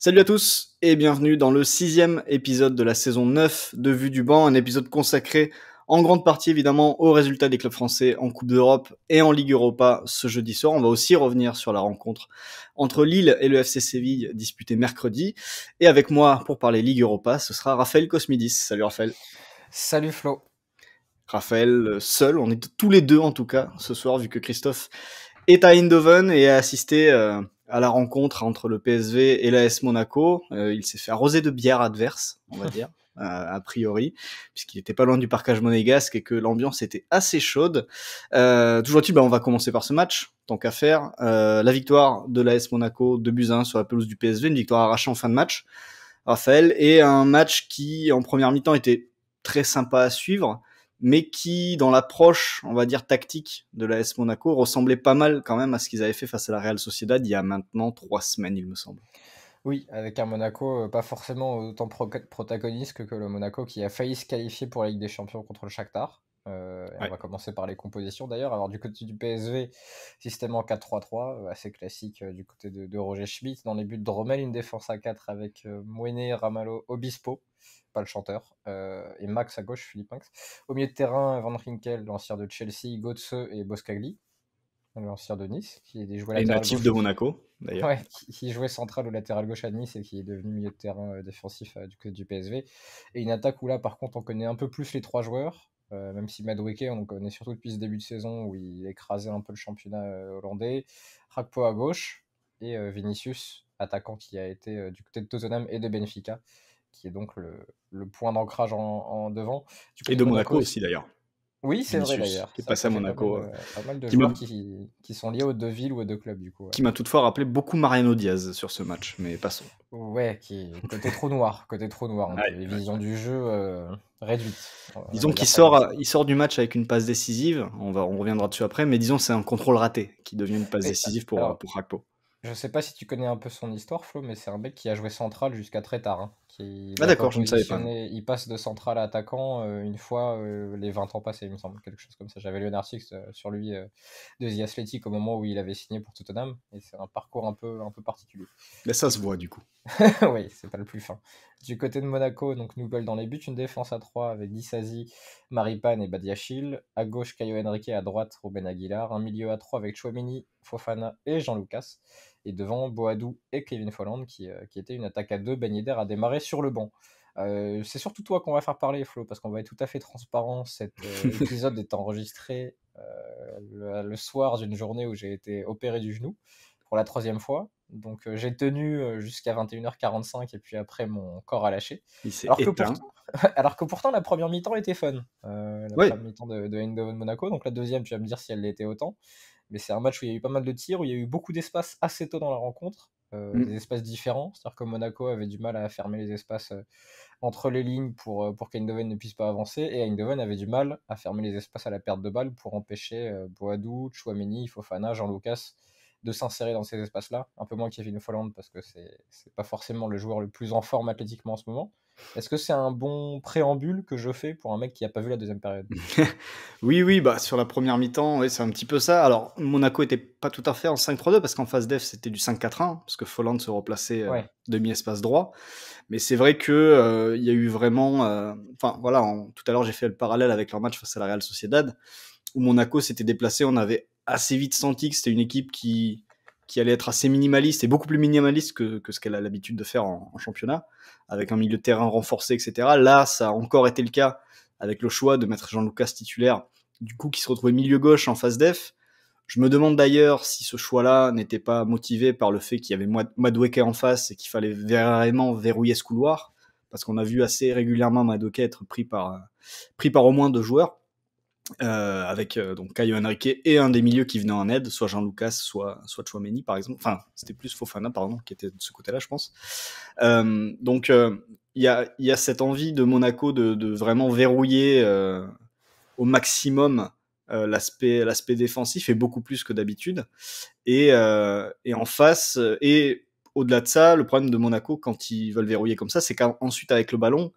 Salut à tous et bienvenue dans le sixième épisode de la saison 9 de Vue du Banc, un épisode consacré en grande partie évidemment aux résultats des clubs français en Coupe d'Europe et en Ligue Europa ce jeudi soir. On va aussi revenir sur la rencontre entre Lille et le FC Séville disputée mercredi. Et avec moi pour parler Ligue Europa, ce sera Raphaël Cosmidis. Salut Raphaël. Salut Flo. Raphaël seul, on est tous les deux en tout cas ce soir vu que Christophe est à Eindhoven et a assisté... Euh, à la rencontre entre le PSV et l'AS Monaco. Euh, il s'est fait arroser de bière adverse, on va dire, euh, a priori, puisqu'il n'était pas loin du parcage monégasque et que l'ambiance était assez chaude. Euh, toujours dit, bah, on va commencer par ce match, tant qu'à faire. la victoire de l'AS Monaco de Buzyn sur la pelouse du PSV, une victoire arrachée en fin de match, Raphaël, et un match qui, en première mi-temps, était très sympa à suivre mais qui, dans l'approche, on va dire, tactique de la S Monaco, ressemblait pas mal quand même à ce qu'ils avaient fait face à la Real Sociedad il y a maintenant trois semaines, il me semble. Oui, avec un Monaco euh, pas forcément autant protagoniste que, le Monaco qui a failli se qualifier pour la Ligue des Champions contre le Shakhtar. Euh, on va commencer par les compositions d'ailleurs. Alors du côté du PSV, système en 4-3-3, euh, assez classique du côté de, Roger Schmidt. Dans les buts de Rommel, une défense à 4 avec euh, Ramalho, Obispo pas le chanteur. Euh, et Max à gauche, Philippe Max. Au milieu de terrain, Van Rinkel, l'ancien de Chelsea, Götze et Boscagli, l'ancien de Nice, qui est des joueurs Et natif de Monaco, d'ailleurs. Ouais, qui, jouait central ou latéral gauche à Nice et qui est devenu milieu de terrain euh, défensif euh, du côté du PSV. Et une attaque où là, par contre, on connaît un peu plus les trois joueurs. même si Madweke, on le connaît surtout depuis ce début de saison où il écrasait un peu le championnat hollandais. Rakpo à gauche et Vinicius, attaquant qui a été du côté de Tottenham et de Benfica, qui est donc le, point d'ancrage en, devant. et de Monaco, aussi d'ailleurs. Oui, c'est vrai d'ailleurs. Qui est passé à Monaco. de qui qui, sont liés aux deux villes ou aux deux clubs du coup. Qui m'a toutefois rappelé beaucoup Mariano Diaz sur ce match, mais passons. Ouais, qui côté trop noir, côté trop noir. Hein. vision du jeu euh, réduite. Disons qu'il sort, il sort du match avec une passe décisive. On va, on reviendra dessus après, mais disons c'est un contrôle raté qui devient une passe décisive pour pour Hakpo. Je sais pas si tu connais un peu son histoire, Flo, mais c'est un mec qui a joué central jusqu'à très tard. Hein. Ah, d'accord, je ne Il passe de central à attaquant euh, une fois euh, les 20 ans passés, il me semble, quelque chose comme ça. J'avais lu un article sur lui euh, de The Athletic au moment où il avait signé pour Tottenham, et c'est un parcours un peu, un peu particulier. Mais ça se voit du coup. oui, c'est pas le plus fin. Du côté de Monaco, donc Nouvelle dans les buts, une défense à 3 avec Dissasi, Maripane et Badiachil. À gauche, Caio Henrique, à droite, Ruben Aguilar. Un milieu à 3 avec Chouamini, Fofana et Jean-Lucas et devant Boadou et Kevin Folland, qui, euh, qui était une attaque à deux. Ben Yedder a démarré sur le banc. Euh, c'est surtout toi qu'on va faire parler, Flo, parce qu'on va être tout à fait transparent. Cet euh, épisode est enregistré le, soir d'une journée où j'ai été opéré du genou pour la troisième fois. Donc j'ai tenu jusqu'à 21h45 et puis après mon corps a lâché. alors, que pourtant, alors, que pourtant, la première mi-temps était fun. la première mi-temps de, de Monaco. Donc la deuxième, tu vas me dire si elle l'était autant. Mais c'est un match où il y a eu pas mal de tirs, où il y a eu beaucoup d'espace assez tôt dans la rencontre. Euh, mm. des espaces différents. C'est-à-dire que Monaco avait du mal à fermer les espaces euh, entre les lignes euh, pour, qu'Eindhoven ne puisse pas avancer, et Eindhoven avait du mal à fermer les espaces à la perte de balle pour empêcher Boadou, Chouameni, Fofana, Jean-Lucas de s'insérer dans ces espaces-là. Un peu moins Kevin Folland parce que c'est pas forcément le joueur le plus en forme athlétiquement en ce moment. Est-ce que c'est un bon préambule que je fais pour un mec qui n'a pas vu la deuxième période Oui, oui, bah, sur la première mi-temps, c'est un petit peu ça. Alors, Monaco n'était pas tout à fait en 5-3-2 parce qu'en phase def, c'était du 5-4-1, parce que Folland se replaçait euh, demi-espace droit. Mais c'est vrai qu'il euh, y a eu vraiment. Euh, enfin, voilà, tout à l'heure, j'ai fait le parallèle avec leur match face à la Real Sociedad, où Monaco s'était déplacé. On avait assez vite senti que c'était une équipe qui qui allait être assez minimaliste et beaucoup plus minimaliste que, ce qu'elle a l'habitude de faire en, championnat, avec un milieu de terrain renforcé, etc. Là, ça a encore été le cas avec le choix de mettre Jean-Lucas titulaire, du coup, qui se retrouvait milieu gauche en face def. Je me demande d'ailleurs si ce choix-là n'était pas motivé par le fait qu'il y avait Madweke en face et qu'il fallait vraiment verrouiller ce couloir, parce qu'on a vu assez régulièrement Madweke être pris par, euh, pris par au moins deux joueurs. Euh, avec euh, donc Caio Henrique et un des milieux qui venait en aide, soit Jean Lucas, soit soit Chouameni par exemple. Enfin, c'était plus Fofana pardon qui était de ce côté-là, je pense. Euh, donc il y a, y a cette envie de Monaco de, de vraiment verrouiller au maximum l'aspect l'aspect défensif et beaucoup plus que d'habitude. Et et en face et au-delà de ça, le problème de Monaco quand ils veulent verrouiller comme ça, c'est qu'ensuite avec le ballon,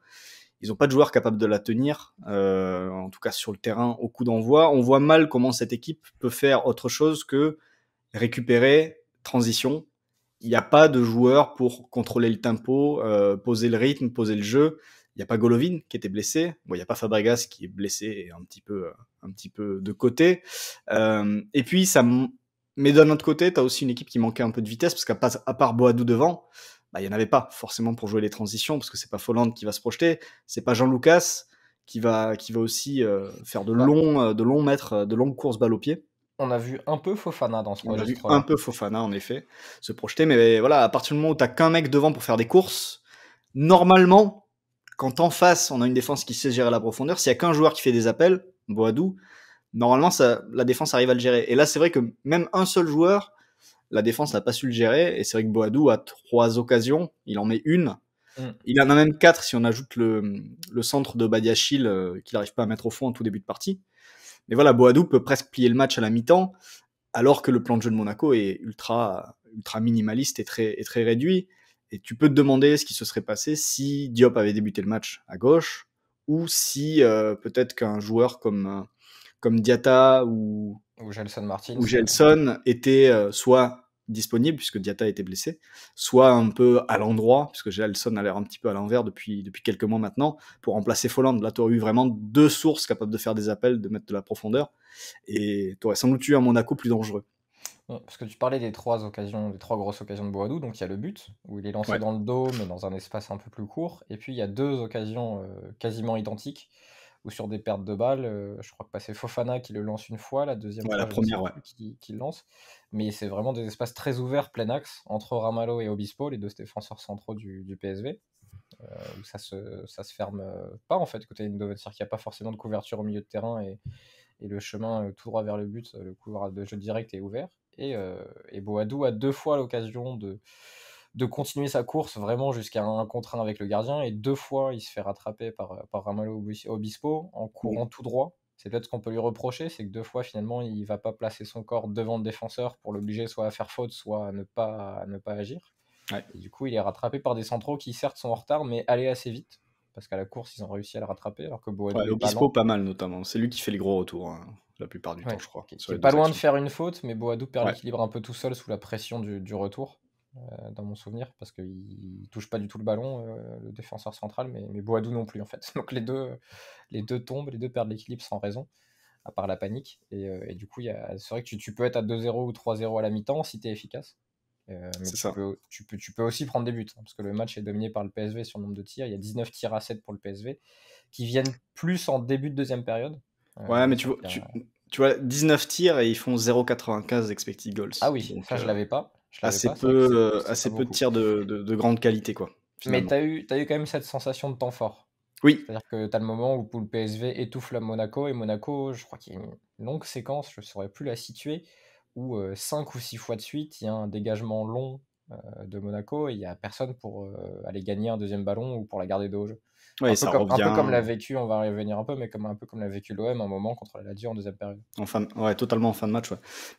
ils n'ont pas de joueurs capables de la tenir, euh, en tout cas sur le terrain au coup d'envoi. On voit mal comment cette équipe peut faire autre chose que récupérer, transition. Il n'y a pas de joueurs pour contrôler le tempo, euh, poser le rythme, poser le jeu. Il n'y a pas Golovin qui était blessé. Bon, il n'y a pas Fabregas qui est blessé et un petit peu, euh, un petit peu de côté. Euh, et puis, ça, mais d'un autre côté, tu as aussi une équipe qui manquait un peu de vitesse parce qu'à part Boadou devant, bah, il n'y en avait pas forcément pour jouer les transitions, parce que c'est pas Folland qui va se projeter, c'est pas Jean Lucas qui va, qui va aussi euh, faire de longs, euh, de longs mètres, euh, de longues courses balles au pied. On a vu un peu Fofana dans ce projet. On a vu un peu Fofana, en effet, se projeter, mais voilà, à partir du moment où t'as qu'un mec devant pour faire des courses, normalement, quand en face, on a une défense qui sait gérer la profondeur, s'il y a qu'un joueur qui fait des appels, Boadou, normalement, ça, la défense arrive à le gérer. Et là, c'est vrai que même un seul joueur, la défense n'a pas su le gérer. Et c'est vrai que Boadou a trois occasions. Il en met une. Mm. Il en a même quatre si on ajoute le, centre de Badiachil euh, qu'il n'arrive pas à mettre au fond en tout début de partie. Mais voilà, Boadou peut presque plier le match à la mi-temps, alors que le plan de jeu de Monaco est ultra, ultra minimaliste et très, très réduit. Et tu peux te demander ce qui se serait passé si Diop avait débuté le match à gauche, ou si euh, peut-être qu'un joueur comme, euh, comme Diata ou, Gelson Martin ou Gelson était euh, soit disponible puisque Diata était blessé, soit un peu à l'endroit puisque Gelson a l'air un petit peu à l'envers depuis depuis quelques mois maintenant pour remplacer Folland. Là, tu aurais eu vraiment deux sources capables de faire des appels, de mettre de la profondeur et tu aurais sans doute eu un Monaco plus dangereux. Parce que tu parlais des trois occasions, des trois grosses occasions de Boadou. Donc il y a le but où il est lancé dans le dos, mais dans un espace un peu plus court. Et puis il y a deux occasions euh, quasiment identiques ou sur des pertes de balles. Euh, je crois que bah, c'est Fofana qui le lance une fois, la deuxième fois, la première, qui, lance. Mais c'est vraiment des espaces très ouverts, plein axe, entre Ramallo et Obispo, les deux défenseurs centraux du, PSV. Euh, où ça se, ça se ferme euh, pas en fait côté une cest à n'y a pas forcément de couverture au milieu de terrain et, le chemin tout droit vers le but, le couloir de jeu direct est ouvert. Et, euh, et Boadou a deux fois l'occasion de, de continuer sa course vraiment jusqu'à un contre avec le gardien. Et deux fois, il se fait rattraper par, euh, par Obispo en courant tout droit. C'est peut-être ce qu'on peut lui reprocher, c'est que deux fois, finalement, il va pas placer son corps devant le défenseur pour l'obliger soit à faire faute, soit à ne pas, ne pas agir. du coup, il est rattrapé par des centraux qui, certes, sont en retard, mais allaient assez vite. Parce qu'à la course, ils ont réussi à le rattraper, alors que Obispo, pas, mal, notamment. C'est lui qui fait les gros retours. Hein, la plupart du temps, je crois. pas loin de faire une faute, mais Boadou perd l'équilibre un peu tout seul sous la pression du retour. Euh, dans mon souvenir, parce qu'il touche pas du tout le ballon, euh, le défenseur central, mais, mais Boadou non plus en fait. Donc les deux, les deux tombent, les deux perdent l'équilibre sans raison, à part la panique. Et, euh, du coup, c'est vrai que tu, peux être à 2-0 ou 3-0 à la mi-temps si tu es efficace. mais tu, Peux, tu, Peux, aussi prendre des buts, hein, parce que le match est dominé par le PSV sur le nombre de tirs. Il y a 19 tirs à 7 pour le PSV, qui viennent plus en début de deuxième période. ouais, mais tu vois, tu, vois, 19 tirs et ils font 0,95 expected goals. Ah oui, ça je l'avais pas assez peu, euh, assez peu de tirs de, grande qualité. Quoi, Mais tu as eu, quand même cette sensation de temps fort. Oui. C'est-à-dire que tu as le moment où le PSV étouffe la Monaco, et Monaco, je crois qu'il y a une longue séquence, je ne saurais plus la situer, où 5 euh, ou 6 fois de suite, il y a un dégagement long euh, de Monaco il n'y a personne pour euh, aller gagner un deuxième ballon ou pour la garder de jeu. un, peu comme, l'a vécu, on va y revenir un peu, mais comme un peu comme l'a vécu l'OM un moment contre la Lazio en deuxième période. En fin, totalement en fin de match.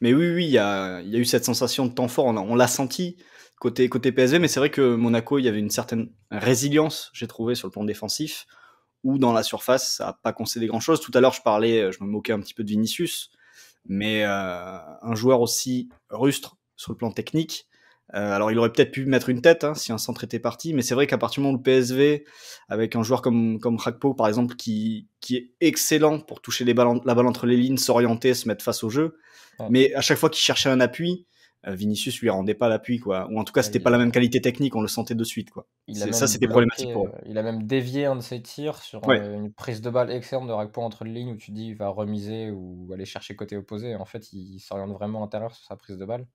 Mais oui, oui, il y a, eu cette sensation de temps fort. On, l'a senti côté côté PSV, mais c'est vrai que Monaco, il y avait une certaine résilience, j'ai trouvé sur le plan défensif, ou dans la surface, ça n'a pas concédé grand chose. Tout à l'heure, je parlais, je me moquais un petit peu de Vinicius, mais euh, un joueur aussi rustre sur le plan technique euh, alors, il aurait peut-être pu mettre une tête hein, si un centre était parti, mais c'est vrai qu'à partir du moment où le PSV, avec un joueur comme, comme Rakpo, par exemple, qui, est excellent pour toucher la balle entre les lignes, s'orienter, se mettre face au jeu, mais à chaque fois qu'il cherchait un appui, euh, Vinicius lui rendait pas l'appui, quoi. Ou en tout cas, c'était pas la même qualité technique, on le sentait de suite, quoi. Ça, c'était problématique pour euh, Il a même dévié un de ses tirs sur une prise de balle excellente de Rakpo entre les lignes où tu dis il va remiser ou aller chercher côté opposé. En fait, il s'oriente vraiment intérieur sur sa prise de balle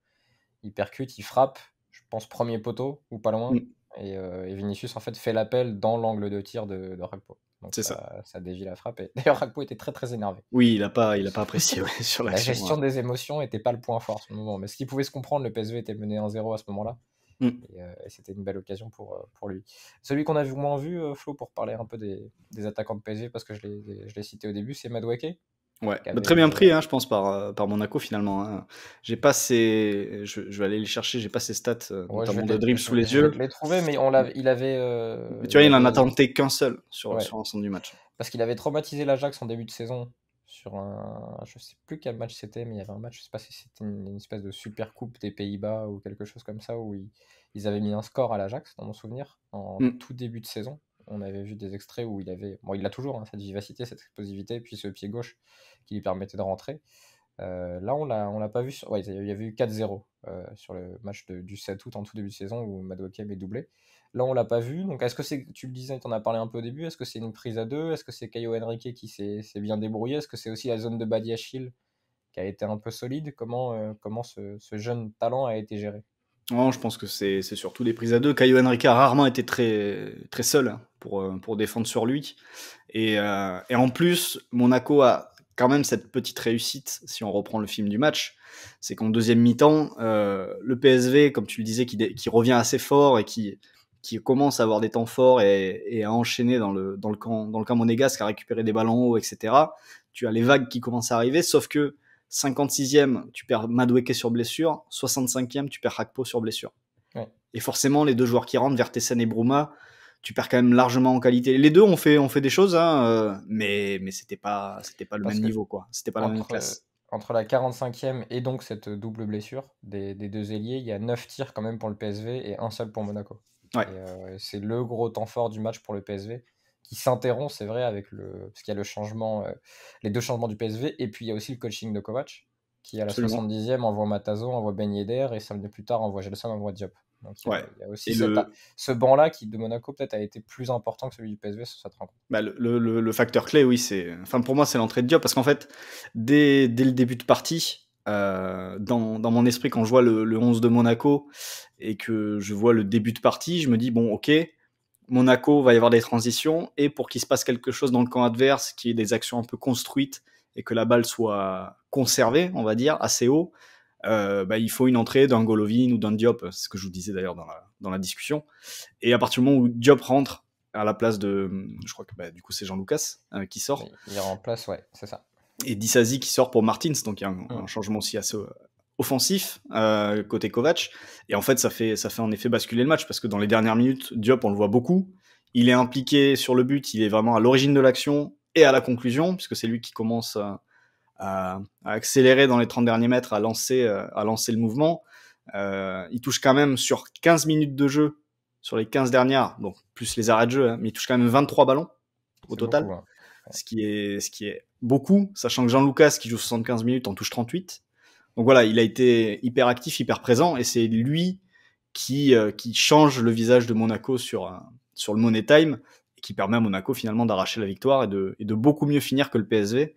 il percute, il frappe, je pense premier poteau ou pas loin. Mm. Euh, et, Vinicius en fait fait l'appel dans l'angle de tir de, de Rakpo. Donc ça, ça, dévie la frappe. Et... D'ailleurs, Rakpo était très très énervé. Oui, il n'a pas, pas apprécié sur la gestion des émotions n'était pas le point fort ce moment. Mais ce qui pouvait se comprendre, le PSV était mené en 0 à ce moment-là. Mm. Euh, et, c'était une belle occasion pour, euh, pour lui. Celui qu'on a vu, moins vu, Flo, pour parler un peu des, des attaquants de PSV, parce que je l'ai cité au début, c'est Madwake. Ouais, bah, très bien pris, hein, je pense, par, euh, par Monaco finalement. Hein. J'ai pas je, vais aller les chercher, j'ai pas ces stats, euh, notamment de dribble sous les yeux. Je l'ai trouvé, mais on il avait. Euh, tu vois, il n'en a tenté qu'un seul sur, l'ensemble du match. Parce qu'il avait traumatisé l'Ajax en début de saison. Sur un. Je sais plus quel match c'était, mais il y avait un match, je sais pas si c'était une, espèce de super coupe des Pays-Bas ou quelque chose comme ça, où ils, avaient mis un score à l'Ajax, dans mon souvenir, en hmm. tout début de saison on avait vu des extraits où il avait. Bon, il a toujours hein, cette vivacité, cette explosivité, puis ce pied gauche qui lui permettait de rentrer. Euh, là, on l'a, on l'a pas vu. Ouais, il y avait eu 4-0 euh, sur le match du 7 août en tout début de saison où Madwakem est doublé. Là, on l'a pas vu. Donc, est-ce que c'est, tu le disais, tu en as parlé un peu au début, est-ce que c'est une prise à deux Est-ce que c'est Caio Henrique qui s'est, bien débrouillé Est-ce que c'est aussi la zone de Badiachil qui a été un peu solide Comment, euh, comment ce, jeune talent a été géré non, je pense que c'est surtout des prises à deux. Caio Henrique a rarement été très, très seul hein, pour, euh, pour défendre sur lui. Euh, et, en plus, Monaco a quand même cette petite réussite, si on reprend le film du match, c'est qu'en deuxième mi-temps, euh, le PSV, comme tu le disais, qui, revient assez fort et qui, qui commence à avoir des temps forts et, et, à enchaîner dans le, dans le camp, dans le camp monégasque, à récupérer des ballons haut, etc. Tu as les vagues qui commencent à arriver, sauf que 56e, tu perds Madweke sur blessure. 65e, tu perds Hakpo sur blessure. Et forcément, les deux joueurs qui rentrent, Vertessen et Bruma, tu perds quand même largement en qualité. Les deux ont fait, ont fait des choses, hein, euh, mais, mais c'était pas, c'était pas le même niveau, quoi. C'était pas entre, la même entre euh, la 45e et donc cette double blessure des, deux ailiers, il y a 9 tirs quand même pour le PSV et un seul pour Monaco. Euh, c'est le gros temps fort du match pour le PSV qui s'interrompt, c'est vrai, avec le, parce qu'il y a le changement, euh, les deux changements du PSV, et puis il y a aussi le coaching de Kovac, qui à la 70e envoie Matazo, envoie Ben Yedder, et samedi plus tard envoie Gelson, envoie Diop. Donc ouais. y a aussi ce banc-là qui de Monaco peut-être a été plus important que celui du PSV sur cette rencontre. Bah, le, le, facteur clé, oui, c'est, enfin pour moi c'est l'entrée de Diop, parce qu'en fait dès, dès le début de partie, euh, dans, dans, mon esprit, quand je vois le, le, 11 de Monaco et que je vois le début de partie, je me dis, bon, ok, Monaco va y avoir des transitions et pour qu'il se passe quelque chose dans le camp adverse, qui est des actions un peu construites et que la balle soit conservée, on va dire, assez haut, euh, bah, il faut une entrée d'un Golovin ou d'un Diop, c'est ce que je vous disais d'ailleurs dans la, discussion. Et à partir du moment où Diop rentre à la place de, je crois que bah, du coup c'est Jean-Lucas euh, qui sort. Il remplace, ouais, c'est ça. Et Dissasi qui sort pour Martins, donc il y a un, un changement aussi assez, offensif euh, côté Kovac. Et en fait ça, fait, ça fait en effet basculer le match parce que dans les dernières minutes, Diop, on le voit beaucoup. Il est impliqué sur le but, il est vraiment à l'origine de l'action et à la conclusion, puisque c'est lui qui commence à, accélérer dans les 30 derniers mètres, à lancer, euh, à lancer le mouvement. Euh, il touche quand même sur 15 minutes de jeu, sur les 15 dernières, donc plus les arrêts de jeu, hein, mais il touche quand même 23 ballons au total. Hein. ce, qui est, ce qui est beaucoup, sachant que Jean-Lucas, qui joue 75 minutes, en touche 38. Donc voilà, il a été hyper actif, hyper présent, et c'est lui qui, euh, qui change le visage de Monaco sur, sur le Money Time, et qui permet à Monaco finalement d'arracher la victoire et de, de beaucoup mieux finir que le PSV.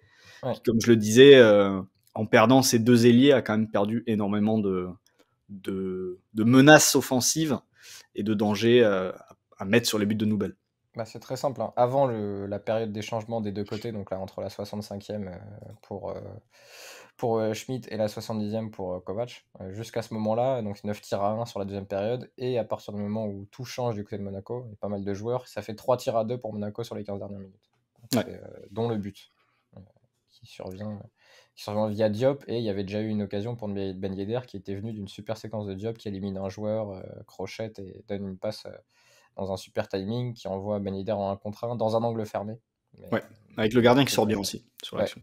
Qui, comme je le disais, euh, en perdant ses deux ailiers, a quand même perdu énormément de, de, menaces offensives et de dangers euh, à mettre sur les buts de Nouvelle. Bah, c'est très simple. Hein. Avant la période des changements des deux côtés, donc là entre la 65e pour pour euh, Schmidt et la 70e pour euh, Kovac. Euh, jusqu'à ce moment-là, donc 9 tirs à 1 sur la deuxième période. Et à partir du moment où tout change du côté de Monaco, il pas mal de joueurs, ça fait 3 tirs à 2 pour Monaco sur les 15 dernières minutes. dont le but qui, survient, qui survient via Diop. Et il y avait déjà eu une occasion pour Ben, ben Yedder qui était venu d'une super séquence de Diop qui élimine un joueur, crochette et donne une passe dans un super timing qui envoie Ben Yedder en 1 contre 1 dans un angle fermé. Ouais, avec le gardien qui sort bien aussi sur l'action.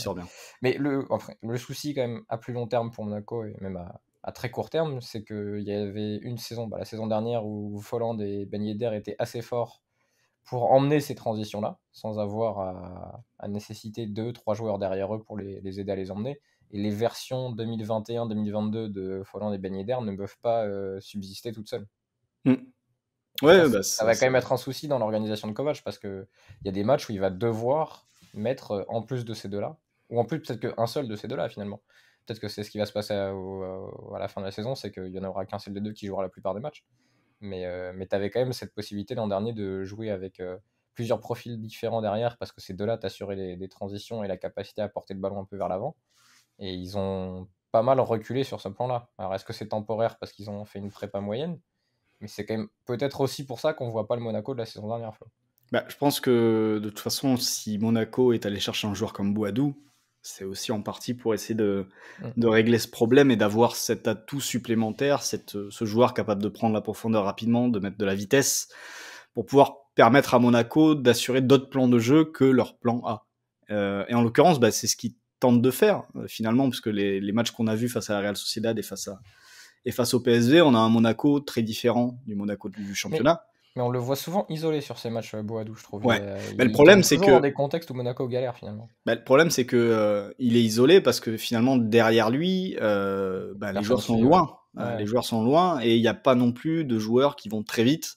sort bien. Mais le, le souci quand même à plus long terme pour Monaco et même à, très court terme, c'est qu'il y avait une saison, bah, la saison dernière où Folland et Ben Yedder étaient assez forts pour emmener ces transitions-là, sans avoir à, nécessiter deux, trois joueurs derrière eux pour les, aider à les emmener. Et les versions 2021-2022 de Folland et Ben Yedder ne peuvent pas euh, subsister toutes seules. Mm. Ouais, ça, bah, va quand même être un souci dans l'organisation de Kovac parce qu'il y a des matchs où il va devoir mettre euh, en plus de ces deux-là, ou en plus peut-être qu'un seul de ces deux-là finalement. Peut-être que c'est ce qui va se passer à, euh, la fin de la saison, c'est qu'il n'y en aura qu'un seul des deux qui jouera la plupart des matchs. Mais, euh, mais tu avais quand même cette possibilité l'an dernier de jouer avec plusieurs profils différents derrière parce que ces deux-là t'assuraient des transitions et la capacité à porter le ballon un peu vers l'avant. Et ils ont pas mal reculé sur ce plan-là. Alors est-ce que c'est temporaire parce qu'ils ont fait une prépa moyenne mais c'est quand même peut-être aussi pour ça qu'on voit pas le Monaco de la saison dernière. Bah, je pense que de toute façon, si Monaco est allé chercher un joueur comme Boadou, c'est aussi en partie pour essayer de, régler ce problème et d'avoir cet atout supplémentaire, cette, ce joueur capable de prendre la profondeur rapidement, de mettre de la vitesse, pour pouvoir permettre à Monaco d'assurer d'autres plans de jeu que leur plan A. Euh, et en l'occurrence, bah, c'est ce qu'ils tentent de faire euh, finalement, puisque les, les matchs qu'on a vus face à la Real Sociedad et face à, et face au PSV, on a un Monaco très différent du Monaco du championnat. Mais, on le voit souvent isolé sur ces matchs euh, Boadou, je trouve. Ouais. Il, euh, le problème, c'est que dans des contextes où Monaco galère finalement. Bah, le problème, c'est que euh, il est isolé parce que finalement derrière lui, bah, les joueurs sont loin. les joueurs sont loin et il n'y a pas non plus de joueurs qui vont très vite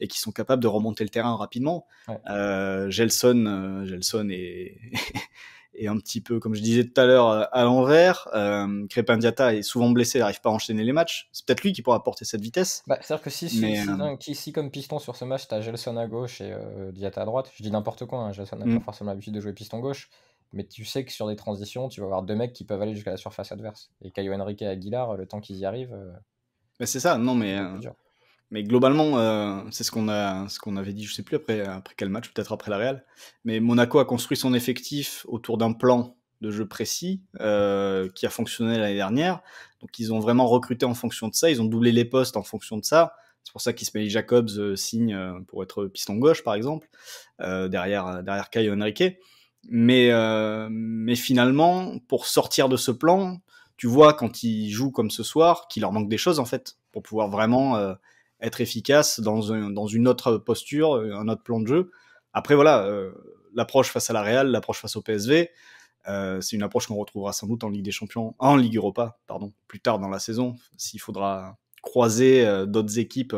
et qui sont capables de remonter le terrain rapidement. Gelson, Gelson est Et un petit peu, comme je disais tout à l'heure, euh, à l'envers. Euh, Crépin Diata est souvent blessé, n'arrive pas à enchaîner les matchs. C'est peut-être lui qui pourra porter cette vitesse. Bah, c'est-à-dire que si, euh, si, comme piston sur ce match, tu as Gelson à gauche et Diata à droite, je dis n'importe quoi, hein, Gelson n'a mm. pas forcément l'habitude de jouer piston gauche, mais tu sais que sur des transitions, tu vas avoir deux mecs qui peuvent aller jusqu'à la surface adverse. Et Caio Henrique et Aguilar, le temps qu'ils y arrivent. c'est ça, non mais. Mais globalement, euh, c'est ce qu'on a, ce qu'on avait dit, je sais plus après, après quel match, peut-être après la Real. Mais Monaco a construit son effectif autour d'un plan de jeu précis euh, qui a fonctionné l'année dernière. Donc ils ont vraiment recruté en fonction de ça, ils ont doublé les postes en fonction de ça. C'est pour ça qu'Ismail Jacobs euh, signe euh, pour être piston gauche, par exemple, derrière, derrière Caio Henrique. Mais, mais finalement, pour sortir de ce plan, tu vois quand ils jouent comme ce soir qu'il leur manque des choses, en fait, pour pouvoir vraiment être efficace dans, une autre posture, euh, un autre plan de jeu. Après, voilà, euh, l'approche face à la Real, l'approche face au PSV, euh, c'est une approche qu'on retrouvera sans doute en Ligue des Champions, en Ligue Europa, pardon, plus tard dans la saison, s'il faudra croiser d'autres équipes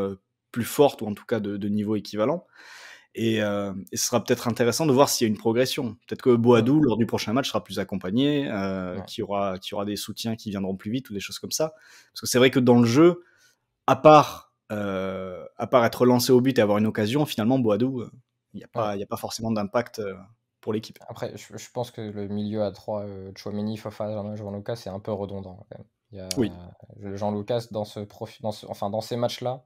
plus fortes ou en tout cas de, niveau équivalent. Et, ce sera peut-être intéressant de voir s'il y a une progression. Peut-être que Boadou, lors du prochain match, sera plus accompagné, qu'il y aura des soutiens qui viendront plus vite ou des choses comme ça. Parce que c'est vrai que dans le jeu, à part euh, à part être lancé au but et avoir une occasion, finalement, Boadou, euh, il n'y a, pas, a pas forcément d'impact euh, pour l'équipe. Après, je, pense que le milieu à 3, Chouameni, Fofana, Jean-Lucas, c'est un peu redondant. oui. Jean-Lucas, dans, ce enfin, dans ces matchs-là,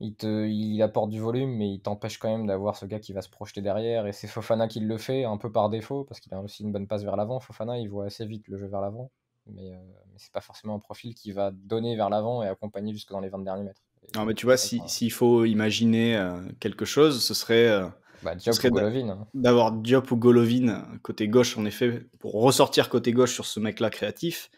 il, il apporte du volume, mais il t'empêche quand même d'avoir ce gars qui va se projeter derrière. Et c'est Fofana qui le fait, un peu par défaut, parce qu'il a aussi une bonne passe vers l'avant. Fofana, il voit assez vite le jeu vers l'avant mais, euh, mais c'est pas forcément un profil qui va donner vers l'avant et accompagner jusque dans les 20 derniers mètres. non, mais tu vois, s'il si, faut imaginer euh, quelque chose, ce serait. Euh, bah, Diop ou Golovin. Hein. D'avoir Diop ou Golovin côté gauche, en effet, pour ressortir côté gauche sur ce mec-là créatif.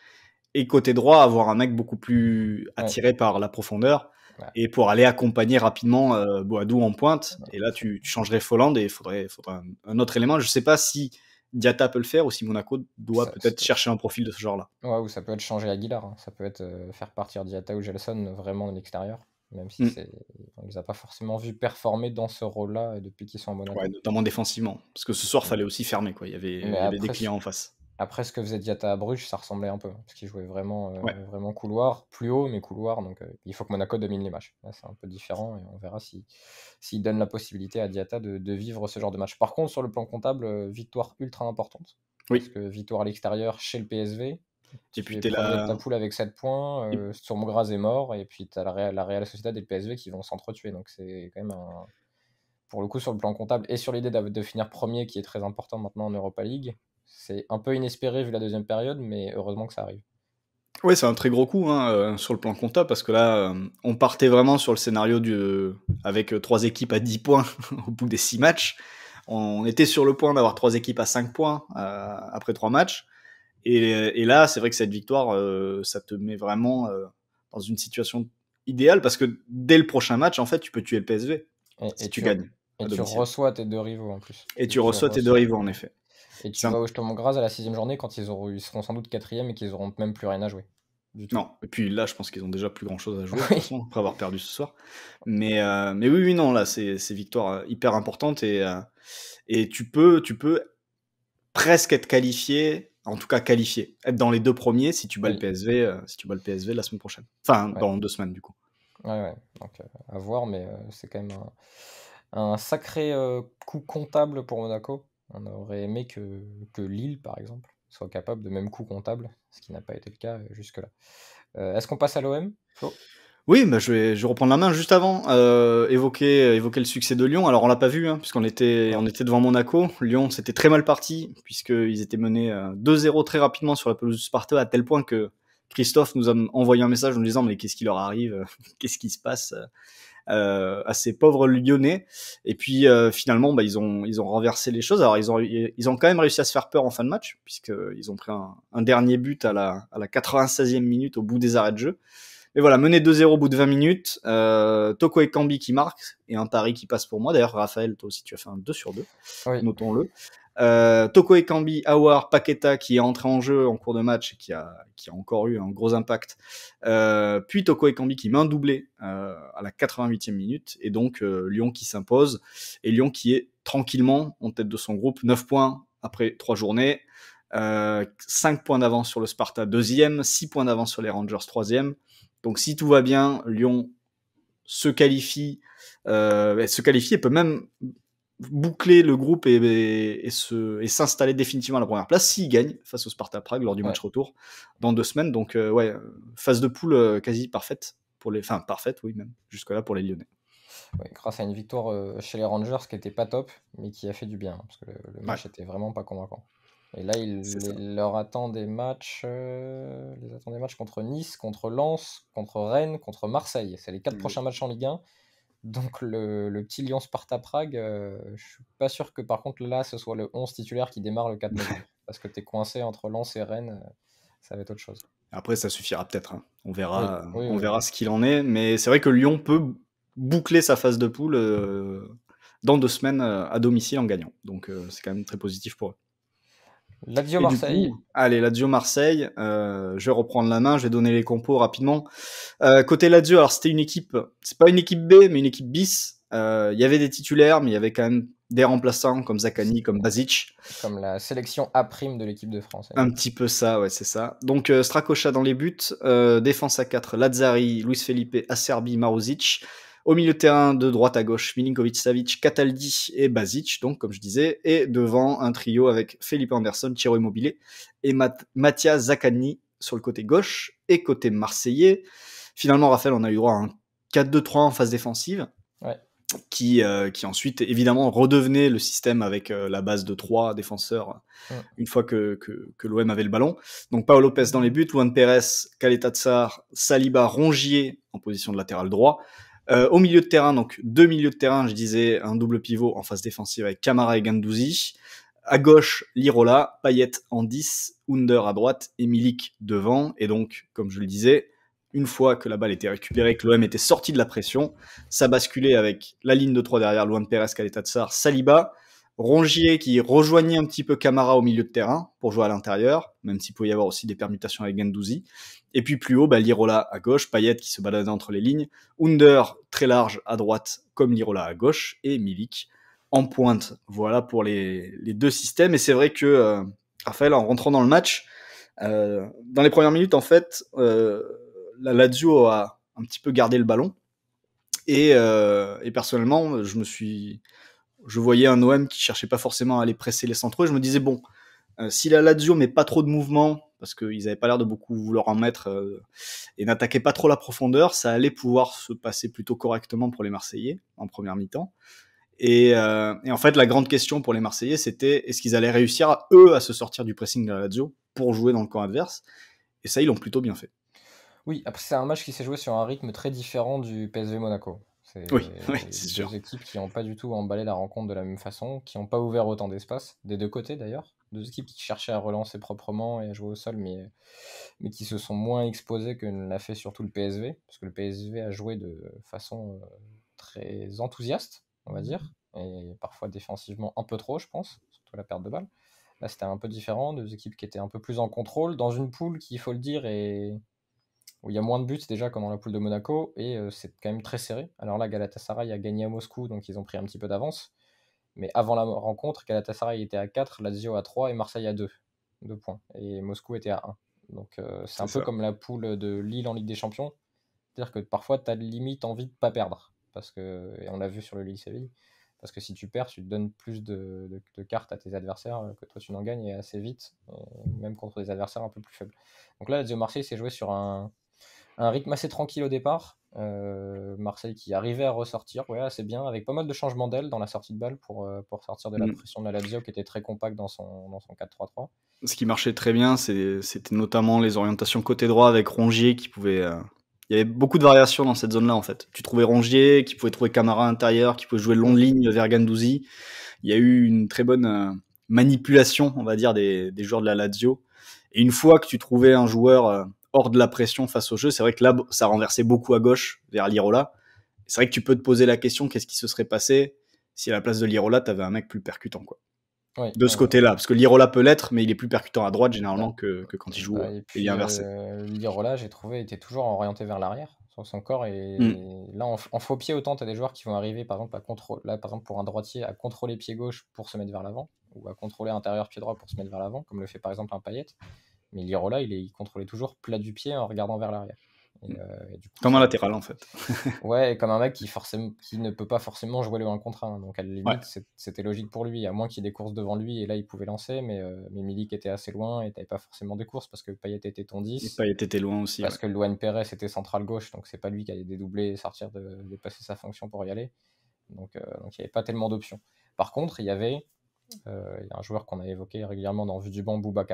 Et côté droit, avoir un mec beaucoup plus attiré par la profondeur. Et pour aller accompagner rapidement Boadou en pointe. Et là, tu, changerais Folland et il faudrait, un, un, autre élément. Je sais pas si Diata peut le faire ou Monaco doit peut-être chercher un profil de ce genre-là. ou ça peut être changer Aguilar, hein. ça peut être euh, faire partir Diata ou Gelson vraiment de l'extérieur, même si on hmm. on les a pas forcément vus performer dans ce rôle-là euh, depuis qu'ils sont en Monaco. notamment défensivement, parce que ce soir, fallait aussi fermer, quoi. il y avait, des clients en face. Après, ce que faisait Diata à Bruges, ça ressemblait un peu, hein, parce qu'il jouait vraiment, euh, vraiment couloir, plus haut, mais couloir. Donc, euh, il faut que Monaco domine les matchs. c'est un peu différent, et on verra s'il si, donne la possibilité à Diata de, vivre ce genre de match. Par contre, sur le plan comptable, euh, victoire ultra importante. Oui. Parce que victoire à l'extérieur chez le PSV. tu es là. poule avec 7 points, Sur gras est mort, et puis tu as la, la Real Sociedad et PSV qui vont s'entretuer. Donc, c'est quand même un pour le coup sur le plan comptable et sur l'idée de, finir premier qui est très important maintenant en Europa League, c'est un peu inespéré vu la deuxième période, mais heureusement que ça arrive. Oui, c'est un très gros coup hein, euh, sur le plan comptable parce que là, euh, on partait vraiment sur le scénario du, euh, avec trois équipes à 10 points au bout des 6 matchs. On était sur le point d'avoir trois équipes à 5 points après 3 matchs. Et, là, c'est vrai que cette victoire, ça te met vraiment dans une situation idéale parce que dès le prochain match, en fait, tu peux tuer le PSV et, tu, gagnes. Et tu reçois tes deux rivaux en plus. Et, tu, reçois tes deux rivaux en effet. Et tu vois où je tombe grâce à la sixième journée quand ils, auront, ils seront sans doute quatrième et qu'ils auront même plus rien à jouer. Non, et puis là, je pense qu'ils ont déjà plus grand chose à jouer, après avoir perdu ce soir. Mais, euh, mais oui, oui, non, là, c'est victoire euh, hyper importante et, euh, et tu, peux, tu peux presque être qualifié, en tout cas qualifié, être dans les deux premiers si tu bats, le, PSV, si tu bats le PSV la semaine prochaine. Enfin, dans deux semaines, du coup. Ouais, ouais, donc à voir, mais c'est quand même un sacré coup comptable pour Monaco. On aurait aimé que, Lille, par exemple, soit capable de même coup comptable, ce qui n'a pas été le cas euh, jusque-là. Euh, est-ce qu'on passe à l'OM, oh. oui, je, vais, je reprendre la main juste avant. Euh, évoquer, le succès de Lyon. Alors, on l'a pas vu, hein, puisqu'on était, on était devant Monaco. Lyon, c'était très mal parti, puisqu'ils étaient menés 2-0 très rapidement sur la pelouse du Sparta, à tel point que Christophe nous a envoyé un message en nous disant Mais qu'est-ce qui leur arrive Qu'est-ce qui se passe euh, à ces pauvres Lyonnais. Et puis euh, finalement, bah, ils ont ils ont renversé les choses. Alors ils ont ils ont quand même réussi à se faire peur en fin de match puisque ils ont pris un, dernier but à la à la 96e minute au bout des arrêts de jeu. Mais voilà, mené 2-0 au bout de 20 minutes, euh, Toko et Kambi qui marquent et un pari qui passe pour moi. D'ailleurs, Raphaël, toi aussi, tu as fait un 2 sur 2, notons-le. Euh, Toko Ekambi, Awar, Paqueta qui est entré en jeu en cours de match et qui a, qui a encore eu un gros impact. Euh, puis Toko Ekambi qui met un doublé euh, à la 88e minute. Et donc Lyon qui s'impose. Et Lyon qui est tranquillement en tête de son groupe. 9 points après 3 journées. 5 points d'avance sur le Sparta, deuxième. 6 points d'avance sur les Rangers, troisième. Donc si tout va bien, Lyon se qualifie, se qualifie et peut même boucler le groupe et, s'installer définitivement à la première place s'il gagne face au Sparta Prague lors du match retour dans deux semaines. Donc, euh, ouais, phase de poule euh, quasi parfaite pour les. Enfin, parfaite, oui, même, jusque-là pour les Lyonnais. grâce à une victoire euh, chez les Rangers qui était pas top, mais qui a fait du bien, hein, parce que le, match n'était vraiment pas convaincant. Et là, il, leur attend des matchs, les des matchs contre Nice, contre Lens, contre Rennes, contre Marseille. C'est les quatre prochains matchs en Ligue 1. Donc le, petit Lyon Sparta Prague, euh, je suis pas sûr que par contre là ce soit le 11 titulaire qui démarre le 4 mai, parce que tu es coincé entre Lens et Rennes, euh, ça va être autre chose. Après ça suffira peut-être, hein. on verra, on verra ce qu'il en est. Mais c'est vrai que Lyon peut boucler sa phase de poule euh, dans deux semaines à domicile en gagnant. Donc c'est quand même très positif pour eux. Lazio Marseille. allez, Lazio Marseille. Euh, je vais reprendre la main, je vais donner les compos rapidement. Euh, côté Lazio, alors c'était une équipe, c'est pas une équipe B, mais une équipe bis. Euh, il y avait des titulaires, mais il y avait quand même des remplaçants comme Zakani, comme Bazic. Comme la sélection A prime de l'équipe de France. Un petit peu ça, ouais, c'est ça. Donc Stracocha dans les buts, défense à 4, Lazzari, Luis Felipe, Acerbi, Maruzic. Au milieu de terrain, de droite à gauche, Milinkovic, Savic, Cataldi et Bazic, donc comme je disais, et devant un trio avec Felipe Anderson, Thierry Immobilier et Mathias Mattia sur le côté gauche et côté marseillais. Finalement, Raphaël, on a eu droit à un 4-2-3 en phase défensive. Qui, euh, qui ensuite, évidemment, redevenait le système avec euh, la base de trois défenseurs une fois que, que, l'OM avait le ballon. Donc, Paolo Lopez dans les buts, Luan Pérez, Caleta Tsar, Saliba, Rongier en position de latéral droit. Euh, au milieu de terrain, donc deux milieux de terrain, je disais, un double pivot en phase défensive avec Camara et Gandouzi. À gauche, Lirola, Payet en 10, Under à droite et devant. Et donc, comme je le disais, une fois que la balle était récupérée, que l'OM était sorti de la pression, ça basculait avec la ligne de 3 derrière l'état Perez, Sarre, Saliba, Rongier qui rejoignait un petit peu Camara au milieu de terrain pour jouer à l'intérieur, même s'il pouvait y avoir aussi des permutations avec Gandouzi. Et puis plus haut, bah, Lirola à gauche, Payet qui se baladait entre les lignes, Under très large à droite comme Lirola à gauche et Milik en pointe. Voilà pour les, deux systèmes. Et c'est vrai que euh, Raphaël, en rentrant dans le match, euh, dans les premières minutes, en fait, euh, la Lazio a un petit peu gardé le ballon. Et, personnellement, je me suis, je voyais un OM qui cherchait pas forcément à aller presser les centraux. Et je me disais bon, euh, si la Lazio met pas trop de mouvement, parce qu'ils avaient pas l'air de beaucoup vouloir en mettre euh, et n'attaquaient pas trop la profondeur, ça allait pouvoir se passer plutôt correctement pour les Marseillais en première mi-temps. Et, euh, en fait, la grande question pour les Marseillais, c'était est-ce qu'ils allaient réussir eux à se sortir du pressing de la Lazio pour jouer dans le camp adverse Et ça, ils l'ont plutôt bien fait. Oui, après c'est un match qui s'est joué sur un rythme très différent du PSV Monaco. C'est oui, équipes qui n'ont pas du tout emballé la rencontre de la même façon, qui n'ont pas ouvert autant d'espace des deux côtés d'ailleurs deux équipes qui cherchaient à relancer proprement et à jouer au sol, mais, mais qui se sont moins exposées que l'a fait surtout le PSV, parce que le PSV a joué de façon euh, très enthousiaste, on va dire, mmh. et parfois défensivement un peu trop, je pense, surtout la perte de balle. Là, c'était un peu différent, deux équipes qui étaient un peu plus en contrôle, dans une poule qui, il faut le dire, est... où il y a moins de buts déjà, comme dans la poule de Monaco, et euh, c'est quand même très serré. Alors là, Galatasaray a gagné à Moscou, donc ils ont pris un petit peu d'avance. Mais avant la rencontre, Galatasaray était à 4, Lazio à 3 et Marseille à 2. 2 points. Et Moscou était à 1. Donc euh, c'est un peu comme la poule de Lille en Ligue des Champions. C'est-à-dire que parfois, tu as limite envie de pas perdre. Parce que, et on l'a vu sur le Lille Séville. Parce que si tu perds, tu donnes plus de, cartes à tes adversaires euh, que toi tu n'en gagnes et assez vite, euh, même contre des adversaires un peu plus faibles. Donc là, Lazio Marseille s'est joué sur un rythme assez tranquille au départ euh, Marseille qui arrivait à ressortir, ouais, c'est bien, avec pas mal de changements d'aile dans la sortie de balle pour, euh, pour sortir de la mm. pression de la Lazio qui était très compacte dans son, dans son 4-3-3. Ce qui marchait très bien, c'était notamment les orientations côté droit avec Rongier qui pouvait. Euh, il y avait beaucoup de variations dans cette zone-là en fait. Tu trouvais Rongier, qui pouvait trouver Camara intérieur, qui pouvait jouer longue ligne vers Gandouzi. Il y a eu une très bonne manipulation, on va dire, des, des joueurs de la Lazio. Et une fois que tu trouvais un joueur hors de la pression face au jeu. C'est vrai que là, ça renversait beaucoup à gauche vers Lirola. C'est vrai que tu peux te poser la question qu'est-ce qui se serait passé si à la place de Lirola, tu avais un mec plus percutant quoi. de ce côté-là, parce que Lirola peut l'être, mais il est plus percutant à droite généralement que, quand il joue et euh, inversé. Euh, lirola, j'ai trouvé, était toujours orienté vers l'arrière son corps. Et, mm. là, en, faux pied, autant tu as des joueurs qui vont arriver, par exemple, là, par exemple, pour un droitier, à contrôler pied gauche pour se mettre vers l'avant, ou à contrôler intérieur pied droit pour se mettre vers l'avant, comme le fait par exemple un paillette. Mais Lirola, il, est, il contrôlait toujours plat du pied en regardant vers l'arrière. Mm. Euh, comme un latéral en fait. ouais, comme un mec qui, forcément, ne peut pas forcément jouer le 1 contre 1. Donc la limite, c'était logique pour lui, à moins qu'il y ait des courses devant lui et là il pouvait lancer, mais, euh, mais Milik était assez loin et t'avais pas forcément des courses parce que Payet était ton 10. Payet était loin aussi. Parce que Luan Perez était central gauche, donc c'est pas lui qui allait dédoubler et sortir de, passer sa fonction pour y aller. Donc euh, il n'y avait pas tellement d'options. Par contre, il y avait un joueur qu'on a évoqué régulièrement dans Vue du Bambou, Bouba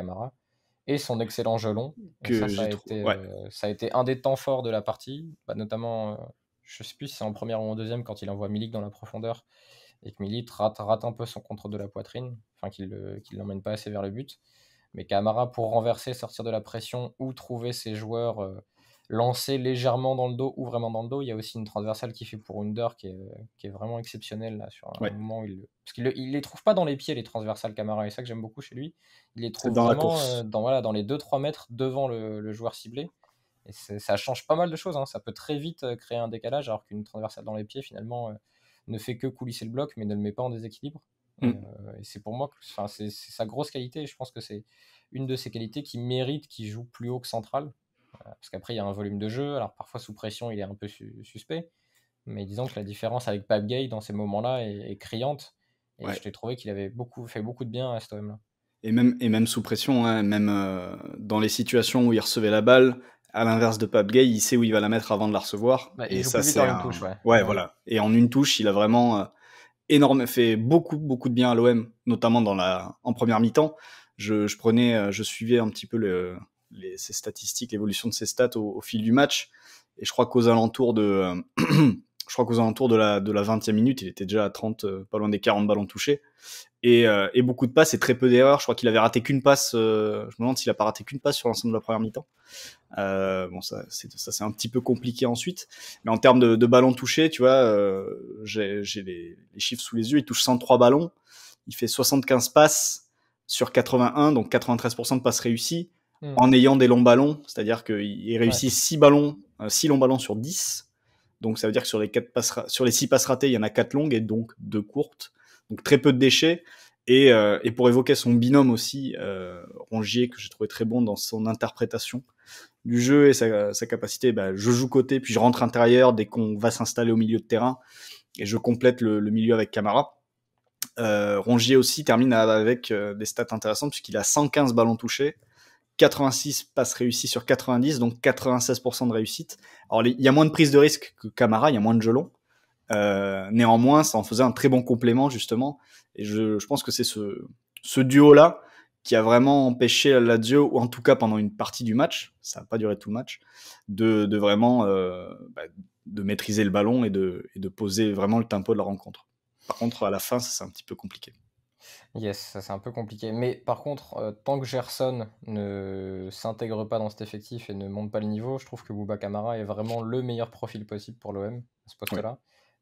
et son excellent gelon. Que euh, ça, a été, un des temps forts de la partie, bah, notamment, je euh, je sais plus c'est en première ou en deuxième, quand il envoie Milik dans la profondeur et que Milik rate, un peu son contrôle de la poitrine, enfin qu'il ne euh, l'emmène pas assez vers le but. Mais Camara, pour renverser, sortir de la pression ou trouver ses joueurs lancé légèrement dans le dos ou vraiment dans le dos. Il y a aussi une transversale qui fait pour Under qui est, euh, qui est vraiment exceptionnelle sur un moment il, parce qu'il il les trouve pas dans les pieds les transversales Camara et ça que j'aime beaucoup chez lui. Il les trouve vraiment euh, dans, voilà, dans les 2-3 mètres devant le, joueur ciblé. Et ça change pas mal de choses. Hein. Ça peut très vite euh, créer un décalage alors qu'une transversale dans les pieds finalement ne fait que coulisser le bloc mais ne le met pas en déséquilibre. et mmh. c'est pour moi, c'est sa grosse qualité. je pense que c'est une de ses qualités qui mérite qu'il joue plus haut que central euh, parce qu'après, il y a un volume de jeu. Alors parfois, sous pression, il est un peu suspect. Mais disons que la différence avec Gay dans ces moments-là est, criante. Et je t'ai trouvé qu'il avait beaucoup, fait beaucoup de bien à cet OM là Et même, et même sous pression, hein. même euh, dans les situations où il recevait la balle, à l'inverse de Pape Gay, il sait où il va la mettre avant de la recevoir. Bah, et ça, c'est ouais. voilà. Et en une touche, il a vraiment euh, énorme, fait beaucoup, beaucoup de bien à l'OM, notamment dans la, en première mi-temps. Je, je, prenais, je suivais un petit peu le, les, statistiques, l'évolution de ses stats au, au, fil du match. Et je crois qu'aux alentours de, euh, je crois qu'aux alentours de la, de la 20e minute, il était déjà à 30, euh, pas loin des 40 ballons touchés. Et, euh, et beaucoup de passes et très peu d'erreurs. Je crois qu'il avait raté qu'une passe. je me demande s'il a pas raté qu'une passe sur l'ensemble de la première mi-temps. Euh, bon, ça, c'est, ça, c'est un petit peu compliqué ensuite. Mais en termes de, ballons touchés, tu vois, j'ai, j'ai les, les, chiffres sous les yeux. Il touche 103 ballons. Il fait 75 passes sur 81, donc 93% de passes réussies. Hmm. en ayant des longs ballons, c'est-à-dire qu'il réussit 6 ballons, euh, six longs ballons sur 10. Donc ça veut dire que sur les, quatre passes, sur les 6 passes ratées, il y en a 4 longues et donc 2 courtes. Donc très peu de déchets. Et, euh, pour évoquer son binôme aussi, euh, Rongier, que j'ai trouvé très bon dans son interprétation du jeu et sa, capacité, bah, je joue côté, puis je rentre intérieur dès qu'on va s'installer au milieu de terrain, et je complète le, milieu avec Camara. Rongier aussi termine avec des stats intéressantes puisqu'il a 115 ballons touchés, 86 passes réussies sur 90, donc 96% de réussite. Alors, il y a moins de prise de risque que Camara, il y a moins de gelons. Euh, néanmoins, ça en faisait un très bon complément, justement. Et je, pense que c'est ce, ce duo-là qui a vraiment empêché Lazio, ou en tout cas pendant une partie du match, ça n'a pas duré tout le match, de, vraiment euh, bah, de maîtriser le ballon et de, et de poser vraiment le tempo de la rencontre. Par contre, à la fin, ça c'est un petit peu compliqué. Yes, ça c'est un peu compliqué. Mais par contre, euh, tant que Gerson ne s'intègre pas dans cet effectif et ne monte pas le niveau, je trouve que Bouba Kamara est vraiment le meilleur profil possible pour l'OM à ce poste-là.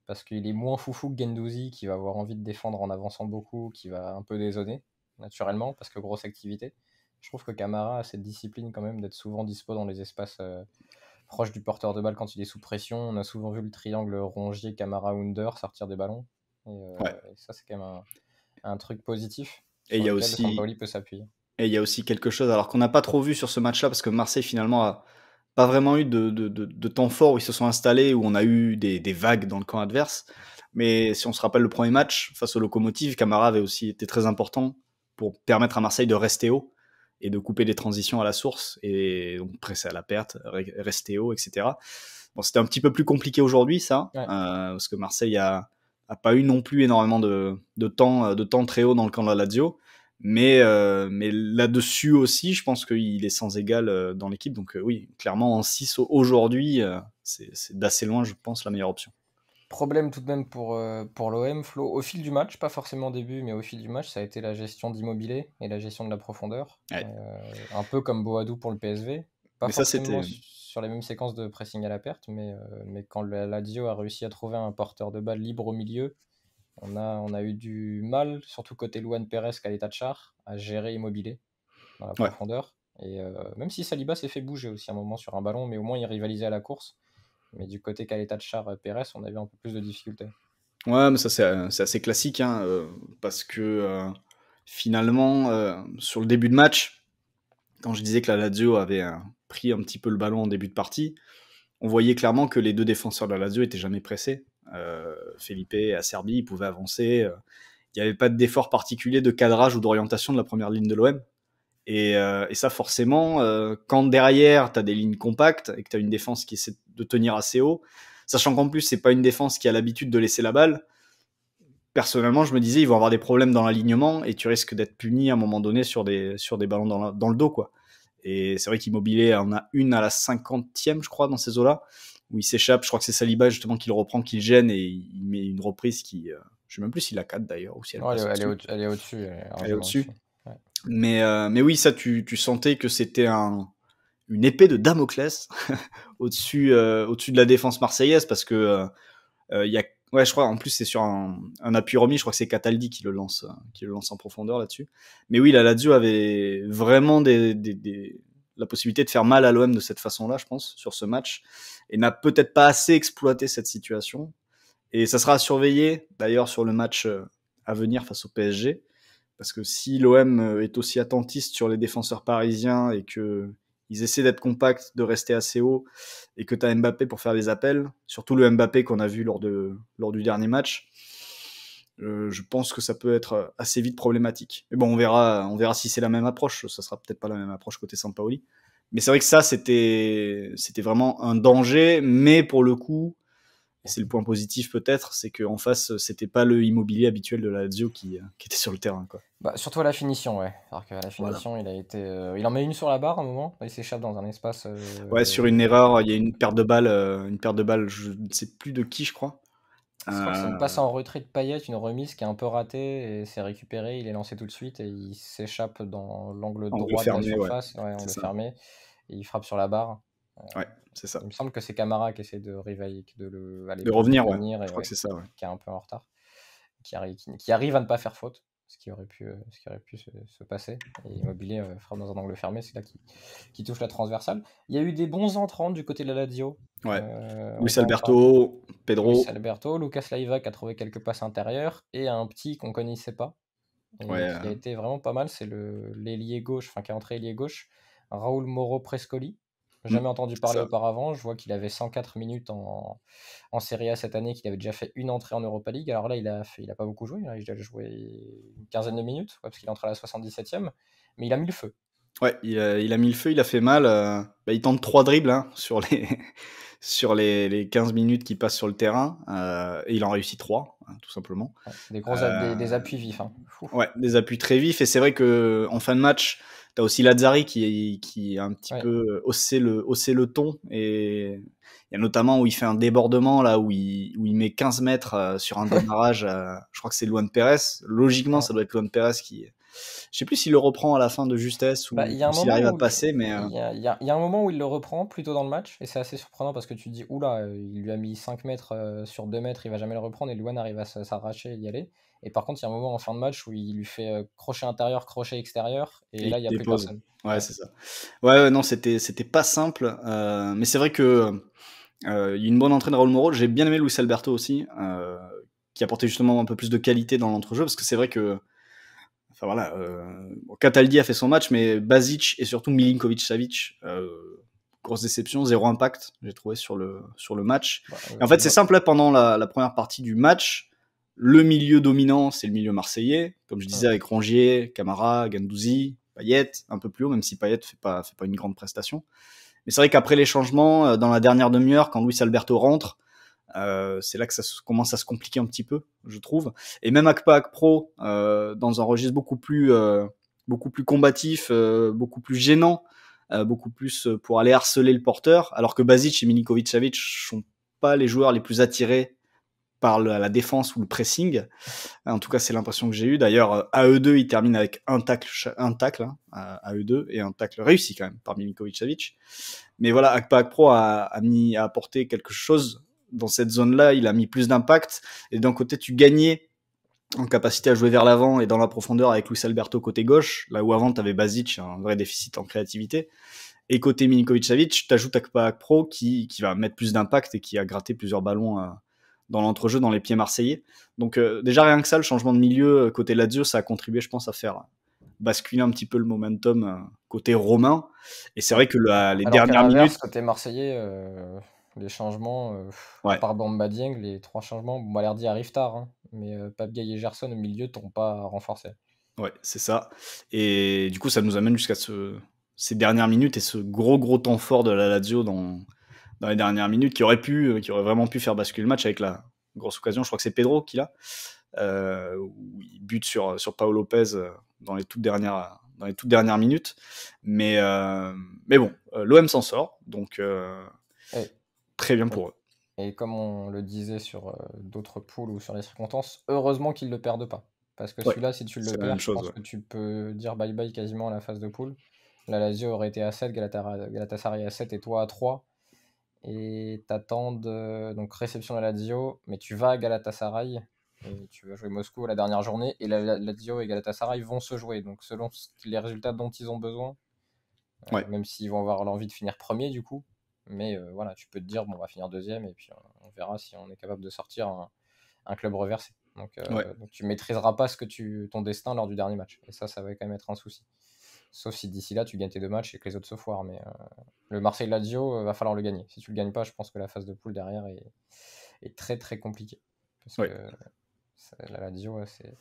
Parce qu'il est moins foufou que Gendouzi, qui va avoir envie de défendre en avançant beaucoup, qui va un peu désonner, naturellement, parce que grosse activité. Je trouve que Kamara a cette discipline quand même d'être souvent dispo dans les espaces euh, proches du porteur de balle quand il est sous pression. On a souvent vu le triangle Rongier, Kamara, Under sortir des ballons. Euh, et ça, c'est quand même un un truc positif. Et il y a aussi. peut s'appuyer. Et il y a aussi quelque chose, alors qu'on n'a pas trop vu sur ce match-là, parce que Marseille finalement a pas vraiment eu de, temps fort où ils se sont installés, où on a eu des, vagues dans le camp adverse. Mais si on se rappelle le premier match face aux locomotives, Camara avait aussi été très important pour permettre à Marseille de rester haut et de couper des transitions à la source, et donc presser à la perte, rester haut, etc. Bon, c'était un petit peu plus compliqué aujourd'hui, ça, euh, parce que Marseille a, a pas eu non plus énormément de, temps, euh, de temps très haut dans le camp de la Lazio. Mais, euh, mais là-dessus aussi, je pense qu'il est sans égal euh, dans l'équipe. Donc oui, clairement, en 6 aujourd'hui, c'est d'assez loin, je pense, la meilleure option. Problème tout de même pour, pour l'OM, Flo. Au fil du match, pas forcément au début, mais au fil du match, ça a été la gestion d'immobilier et la gestion de la profondeur. un peu comme Boadou pour le PSV. Pas forcément euh, sur les mêmes séquences de pressing à la perte, mais, euh, mais quand la Lazio a réussi à trouver un porteur de balle libre au milieu, on a, on a eu du mal, surtout côté Luan Pérez qu'à l'état de char, à gérer Immobilier dans la profondeur. Et euh, même si Saliba s'est fait bouger aussi un moment sur un ballon, mais au moins il rivalisait à la course. Mais du côté qu'à l'état de char Pérez, on avait un peu plus de difficultés. Ouais, mais ça c'est, assez classique, hein, parce que finalement, sur le début de match, quand je disais que la Lazio avait un, pris un petit peu le ballon en début de partie, on voyait clairement que les deux défenseurs de la Lazio étaient jamais pressés. Euh, Felipe et Acerbi, pouvait pouvaient avancer. Euh, il n'y avait pas d'effort particulier de cadrage ou d'orientation de la première ligne de l'OM. Euh, et, ça, forcément, quand derrière, tu as des lignes compactes et que tu as une défense qui essaie de tenir assez haut, sachant qu'en plus, c'est pas une défense qui a l'habitude de laisser la balle, personnellement, je me disais, ils vont avoir des problèmes dans l'alignement et tu risques d'être puni à un moment donné sur des, sur des ballons dans, dans le dos. quoi. Et c'est vrai qu'Immobilier en a une à la cinquantième, je crois, dans ces eaux-là, où il s'échappe. Je crois que c'est Saliba justement qui le reprend, qui le gêne et il met une reprise qui. Euh, je sais même plus s'il la 4 d'ailleurs ou si elle, passe elle, est au-dessus. Elle est au-dessus. Mais, euh, mais oui, ça, tu, sentais que c'était un, une épée de Damoclès euh, au-dessus de la défense marseillaise parce que il y a Ouais, je crois. En plus, c'est sur un, un, appui remis. Je crois que c'est Cataldi qui le lance, qui le lance en profondeur là-dessus. Mais oui, la Lazio avait vraiment des, la possibilité de faire mal à l'OM de cette façon-là, je pense, sur ce match, et n'a peut-être pas assez exploité cette situation. Et ça sera à surveiller, d'ailleurs, sur le match euh, à venir face au PSG, parce que si l'OM euh, est aussi attentiste sur les défenseurs parisiens et que ils essaient d'être compacts, de rester assez haut, et que tu as Mbappé pour faire des appels, surtout le Mbappé qu'on a vu lors, de, lors du dernier match, euh, je pense que ça peut être assez vite problématique. Mais bon, on verra, on verra si c'est la même approche, ça sera peut-être pas la même approche côté Sampaoli. Mais c'est vrai que ça, c'était, c'était vraiment un danger, mais pour le coup, et c'est le point positif peut-être, c'est qu'en face, c'était pas le immobilier habituel de la Lazio qui, euh, était sur le terrain. Quoi. Bah, surtout à la finition, ouais. Alors que la finition, il a été, euh, il en met une sur la barre à un moment. Il s'échappe dans un espace. Euh, ouais, sur une erreur, il y a une paire de balles, une paire de balles. Je ne sais plus de qui, je crois. Je passe en retrait de paillettes, une remise qui est un peu ratée et c'est récupéré. Il est lancé tout de suite et il s'échappe dans l'angle droit de la surface, et il frappe sur la barre ça. Il me semble que c'est Camara qui essaie de réveiller, de le, revenir, et, que c'est ça, qui est un peu en retard, qui arrive, qui, arrive à ne pas faire faute, ce qui aurait pu, ce qui aurait pu se, passer. Et Immobilier euh, frappe dans un angle fermé, c'est là qui, touche la transversale. Il y a eu des bons entrants du côté de la Lazio. Ouais. Euh, Luis Alberto, Pedro. Alberto, Lucas Laiva qui a trouvé quelques passes intérieures et un petit qu'on connaissait pas. qui a euh. été vraiment pas mal, c'est l'ailier gauche, enfin qui est entré ailier gauche, Raoul Moro Prescoli, Jamais entendu parler auparavant. Je vois qu'il avait 104 minutes en, en Serie A cette année, qu'il avait déjà fait une entrée en Europa League. Alors là, il a, il a pas beaucoup joué. Hein. il a joué une quinzaine de minutes, parce qu'il est entré à la 77e. Mais il a mis le feu. Ouais, il a, mis le feu, il a fait mal. Euh, bah, il tente trois dribbles hein, sur, les, sur les, les 15 minutes qu'il passe sur le terrain. Euh, et il en réussit trois, hein, tout simplement. des, gros, des, euh, appuis vifs. Hein. Ouais, des appuis très vifs. Et c'est vrai qu'en fin de match, T'as aussi Lazzari qui, qui a un petit peu haussé le, haussé le ton. Et il y a notamment où il fait un débordement, là, où il, où il met 15 mètres euh, sur un démarrage. Euh, je crois que c'est Luan perez Logiquement, ça doit être Luan perez qui. Je sais plus s'il le reprend à la fin de justesse ou bah, s'il arrive à passer, mais... Euh, il y a, un moment où il le reprend, plutôt dans le match, et c'est assez surprenant parce que tu te dis, oula, il lui a mis 5 mètres sur 2 mètres, il va jamais le reprendre, et Luan arrive à s'arracher et y aller. Et par contre, il y a un moment en fin de match où il lui fait euh, crochet intérieur, crochet extérieur, et, là, il n'y a plus personne. Ouais, c'est ça. Ouais, non, c'était, c'était pas simple. Euh, mais c'est vrai que euh, une bonne entrée de Raoul J'ai bien aimé Luis Alberto aussi, euh, qui apportait justement un peu plus de qualité dans l'entrejeu, parce que c'est vrai que. Enfin voilà, Kataldi euh, a fait son match, mais Bazic et surtout Milinkovic-Savic grosse déception, zéro impact, j'ai trouvé sur le, sur le match. Bah, en fait, c'est simple, pendant la, la, première partie du match, le milieu dominant, c'est le milieu marseillais, comme je disais avec Rongier, Camara, Gandouzi, Payet, un peu plus haut, même si Payet fait pas fait pas une grande prestation. Mais c'est vrai qu'après les changements, euh, dans la dernière demi-heure, quand Luis Alberto rentre, euh, c'est là que ça commence à se compliquer un petit peu, je trouve. Et même Akpa Akpro, euh, dans un registre beaucoup plus, euh, beaucoup plus combatif, beaucoup plus gênant, beaucoup plus pour aller harceler le porteur, alors que Bazic et Milinkovic-Savic sont pas les joueurs les plus attirés par la défense ou le pressing. En tout cas, c'est l'impression que j'ai eue. D'ailleurs, euh, à 2 il termine avec un tacle, un tacle hein, à et un tacle réussi quand même par Milinkovic-Savic. Mais voilà, Akpa Pro a, mis, a apporté quelque chose dans cette zone-là. Il a mis plus d'impact et d'un côté, tu gagnais en capacité à jouer vers l'avant et dans la profondeur avec Luis Alberto côté gauche, là où avant, tu avais Bazic, un vrai déficit en créativité. Et côté Milinkovic-Savic, t'ajoutes Akpa Pro qui, qui va mettre plus d'impact et qui a gratté plusieurs ballons dans l'entrejeu, dans les pieds marseillais. Donc euh, déjà rien que ça, le changement de milieu euh, côté Lazio, ça a contribué, je pense, à faire basculer un petit peu le momentum euh, côté romain. Et c'est vrai que les dernières minutes côté marseillais, les changements par Bamba les trois changements, bon, arrive tard, hein, mais Pape et Gerson au milieu t'ont pas renforcé. Ouais, c'est ça. Et du coup, ça nous amène jusqu'à ce, ces dernières minutes et ce gros gros temps fort de la Lazio dans dans les dernières minutes qui aurait pu, euh, qui aurait vraiment pu faire basculer le match avec la grosse occasion. Je crois que c'est Pedro qui l'a. Euh, où il bute sur, sur Paolo Lopez euh, dans les toutes dernières, dans les toutes dernières minutes. Mais, mais bon, l'OM s'en sort, donc très bien pour eux. Et comme on le disait sur d'autres poules ou sur les circonstances, heureusement qu'ils ne le perdent pas. Parce que celui-là, si tu le perds, je pense que tu peux dire bye-bye quasiment à la phase de poule. La Lazio aurait été à 7, Galatasaray à 7 et toi à 3 et t'attends euh, donc réception de la Lazio, mais tu vas à Galatasaray et euh, tu vas jouer Moscou la dernière journée et la, et Galatasaray vont se jouer. Donc selon les résultats dont ils ont besoin, euh, même s'ils vont avoir l'envie de finir premier du coup, mais voilà, tu peux te dire bon, on va finir deuxième et puis on, verra si on est capable de sortir un, club reversé. Donc, tu maîtriseras pas ce que tu ton destin lors du dernier match et ça, ça va quand même être un souci. Sauf si d'ici là, tu gagnes tes deux matchs et que les autres se foirent. Mais euh, le Marseille-Lazio, euh, va falloir le gagner. Si tu le gagnes pas, je pense que la phase de poule derrière est, très très compliquée. Parce que euh, la Lazio, c'est.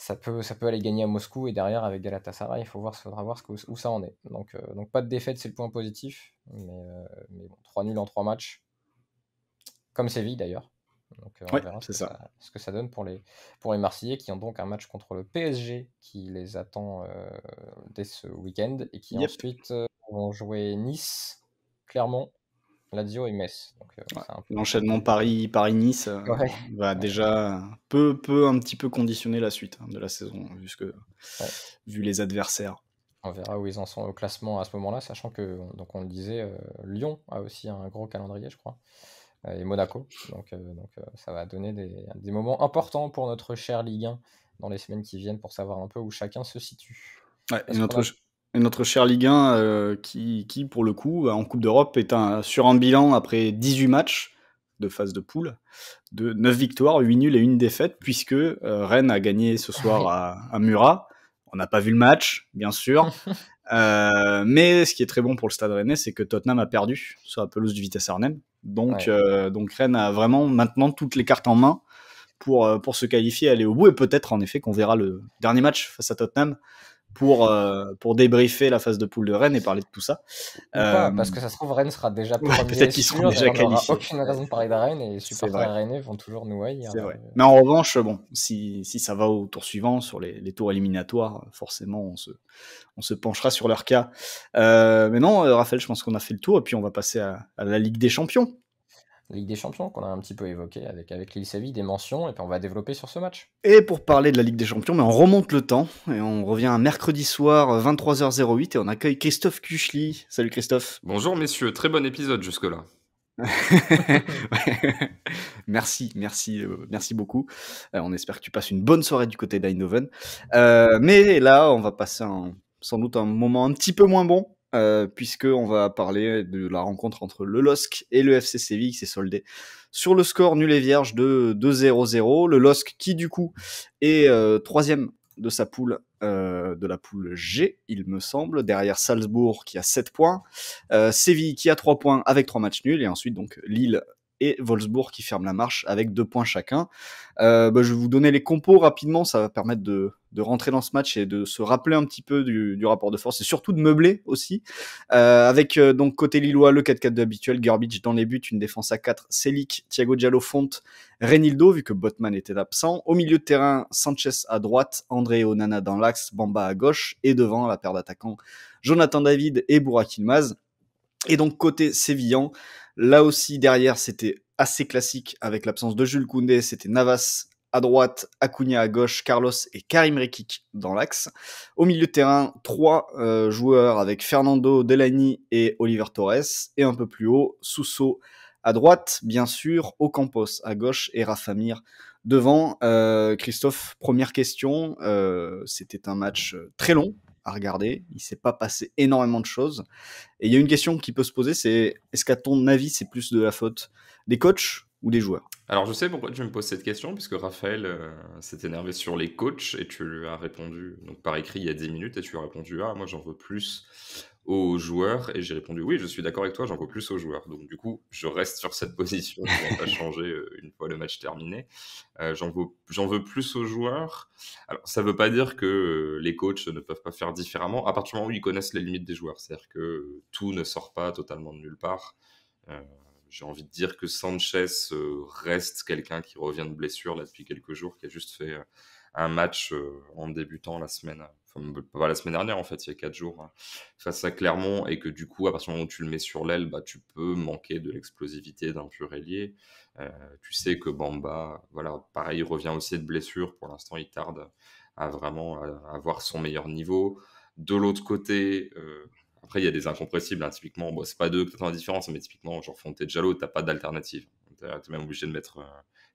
Ça peut, ça peut aller gagner à Moscou et derrière avec Galatasaray, il faut voir, faudra voir ce où ça en est. Donc, donc pas de défaite, c'est le point positif. Mais, mais bon, 3 nuls en 3 matchs, comme Séville d'ailleurs. Donc euh, on ce que ça. donne pour les, pour les Marseillais qui ont donc un match contre le PSG qui les attend euh, dès ce week-end et qui ensuite euh, vont jouer Nice, Clermont, Lazio et Metz. L'enchaînement Paris, Paris-Nice va déjà peu, peu un petit peu conditionner la suite hein, de la saison, hein, vu, vu les adversaires. On verra où ils en sont au classement à ce moment-là, sachant que, donc on le disait, Lyon a aussi un gros calendrier, je crois et Monaco. Donc, euh, donc euh, ça va donner des, moments importants pour notre cher Ligue 1 dans les semaines qui viennent pour savoir un peu où chacun se situe. et notre, notre cher Ligue 1, euh, qui, pour le coup, bah, en Coupe d'Europe, est un, sur un bilan après 18 matchs de phase de poule, de 9 victoires, 8 nuls et 1 défaite, puisque Rennes a gagné ce soir à, Murat. On n'a pas vu le match, bien sûr. mais ce qui est très bon pour le stade rennais, c'est que Tottenham a perdu sur la pelouse du Vitesse Arnhem. Donc, euh, donc Rennes a vraiment maintenant toutes les cartes en main pour, euh, pour se qualifier, aller au bout. Et peut-être en effet qu'on verra le dernier match face à Tottenham pour, euh, pour débriefer la phase de poule de Rennes et parler de tout ça. Euh, parce que ça se trouve, Rennes sera déjà ouais, Peut-être qu'ils seront déjà qualifiés. aucune raison de parler de Rennes et les supporters vont toujours nous haïr. Euh. Mais en revanche, bon, si, si, ça va au tour suivant, sur les, les, tours éliminatoires, forcément, on se, on se penchera sur leur cas. mais non, Raphaël, je pense qu'on a fait le tour et puis on va passer à la Ligue des Champions. Ligue des Champions qu'on a un petit peu évoqué avec, avec Lille des mentions, et puis on va développer sur ce match. Et pour parler de la Ligue des Champions, mais on remonte le temps, et on revient à mercredi soir 23h08, et on accueille Christophe Kuchli. Salut Christophe. Bonjour messieurs, très bon épisode jusque-là. merci, merci, euh, merci beaucoup. Euh, on espère que tu passes une bonne soirée du côté d'Eindhoven. Euh, mais là, on va passer sans doute un moment un petit peu moins bon, euh, puisque puisqu'on va parler de la rencontre entre le LOSC et le FC Séville qui s'est soldé sur le score nul et vierge de 2-0-0. Le LOSC qui, du coup, est euh, troisième de sa poule, euh, de la poule G, il me semble, derrière Salzbourg qui a 7 points, Séville qui a 3 points avec 3 matchs nuls, et ensuite donc Lille et Wolfsburg qui ferme la marche avec deux points chacun. Euh, bah, je vais vous donner les compos rapidement, ça va permettre de, de, rentrer dans ce match et de se rappeler un petit peu du, rapport de force et surtout de meubler aussi. Euh, avec euh, donc côté Lillois le 4-4 habituel, Garbage dans les buts, une défense à 4, selik, Thiago Diallo, Fonte, Reynildo vu que Botman était absent. Au milieu de terrain, Sanchez à droite, André Onana dans l'axe, Bamba à gauche et devant la paire d'attaquants Jonathan David et Burak Ilmaz. Et donc côté Sévillan, là aussi derrière c'était assez classique avec l'absence de Jules Koundé, c'était Navas à droite, Acuna à gauche, Carlos et Karim Rekic dans l'axe. Au milieu de terrain, trois euh, joueurs avec Fernando Delany et Oliver Torres. Et un peu plus haut, Sousso à droite, bien sûr, Ocampos à gauche et Rafamir devant. Euh, Christophe, première question. Euh, c'était un match très long à regarder. Il s'est pas passé énormément de choses. Et il y a une question qui peut se poser, c'est est-ce qu'à ton avis, c'est plus de la faute des coachs ou des joueurs Alors je sais pourquoi tu me poses cette question, puisque Raphaël euh, s'est énervé sur les coachs et tu lui as répondu, donc par écrit il y a 10 minutes, et tu lui as répondu Ah, moi j'en veux plus aux joueurs Et j'ai répondu oui, je suis d'accord avec toi, j'en veux plus aux joueurs. Donc du coup, je reste sur cette position, je n'a pas changer euh, une fois le match terminé. Euh, j'en veux, veux plus aux joueurs. Alors ça veut pas dire que euh, les coachs ne peuvent pas faire différemment, à partir du moment où ils connaissent les limites des joueurs. C'est-à-dire que tout ne sort pas totalement de nulle part. j'ai envie de dire que Sanchez reste quelqu'un qui revient de blessure là depuis quelques jours, qui a juste fait un match euh, en débutant la semaine, enfin, pas la semaine dernière en fait, il y a quatre jours, hein, face à Clermont, et que du coup, à partir du moment où tu le mets sur l'aile, bah, tu peux manquer de l'explosivité d'un pur ailier. Euh, tu sais que Bamba, voilà, pareil, revient aussi de blessure, pour l'instant, il tarde à vraiment avoir son meilleur niveau. De l'autre côté, euh, après, il y a des incompressibles, hein. typiquement, bon, c'est pas deux peut-être la différence, mais typiquement, genre Fonté tu t'as pas d'alternative. Tu T'es même obligé de mettre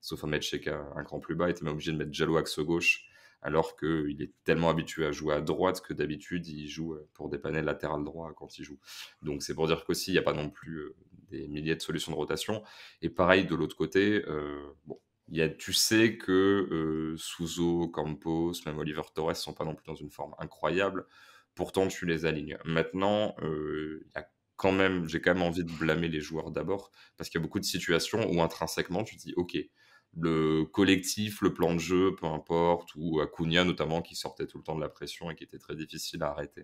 sauf à mettre à un cran plus bas, il était même obligé de mettre Jalo axe gauche, alors qu'il est tellement habitué à jouer à droite que d'habitude il joue euh, pour dépanner le latéral droit quand il joue. Donc c'est pour dire qu'aussi il n'y a pas non plus euh, des milliers de solutions de rotation. Et pareil de l'autre côté, euh, bon, y a, tu sais que euh, Souzo, Campos, même Oliver Torres sont pas non plus dans une forme incroyable. Pourtant tu les alignes. Maintenant, y a quand même, j'ai quand même envie de blâmer les joueurs d'abord parce qu'il y a beaucoup de situations où intrinsèquement tu te dis ok le collectif, le plan de jeu, peu importe, ou Acuna notamment qui sortait tout le temps de la pression et qui était très difficile à arrêter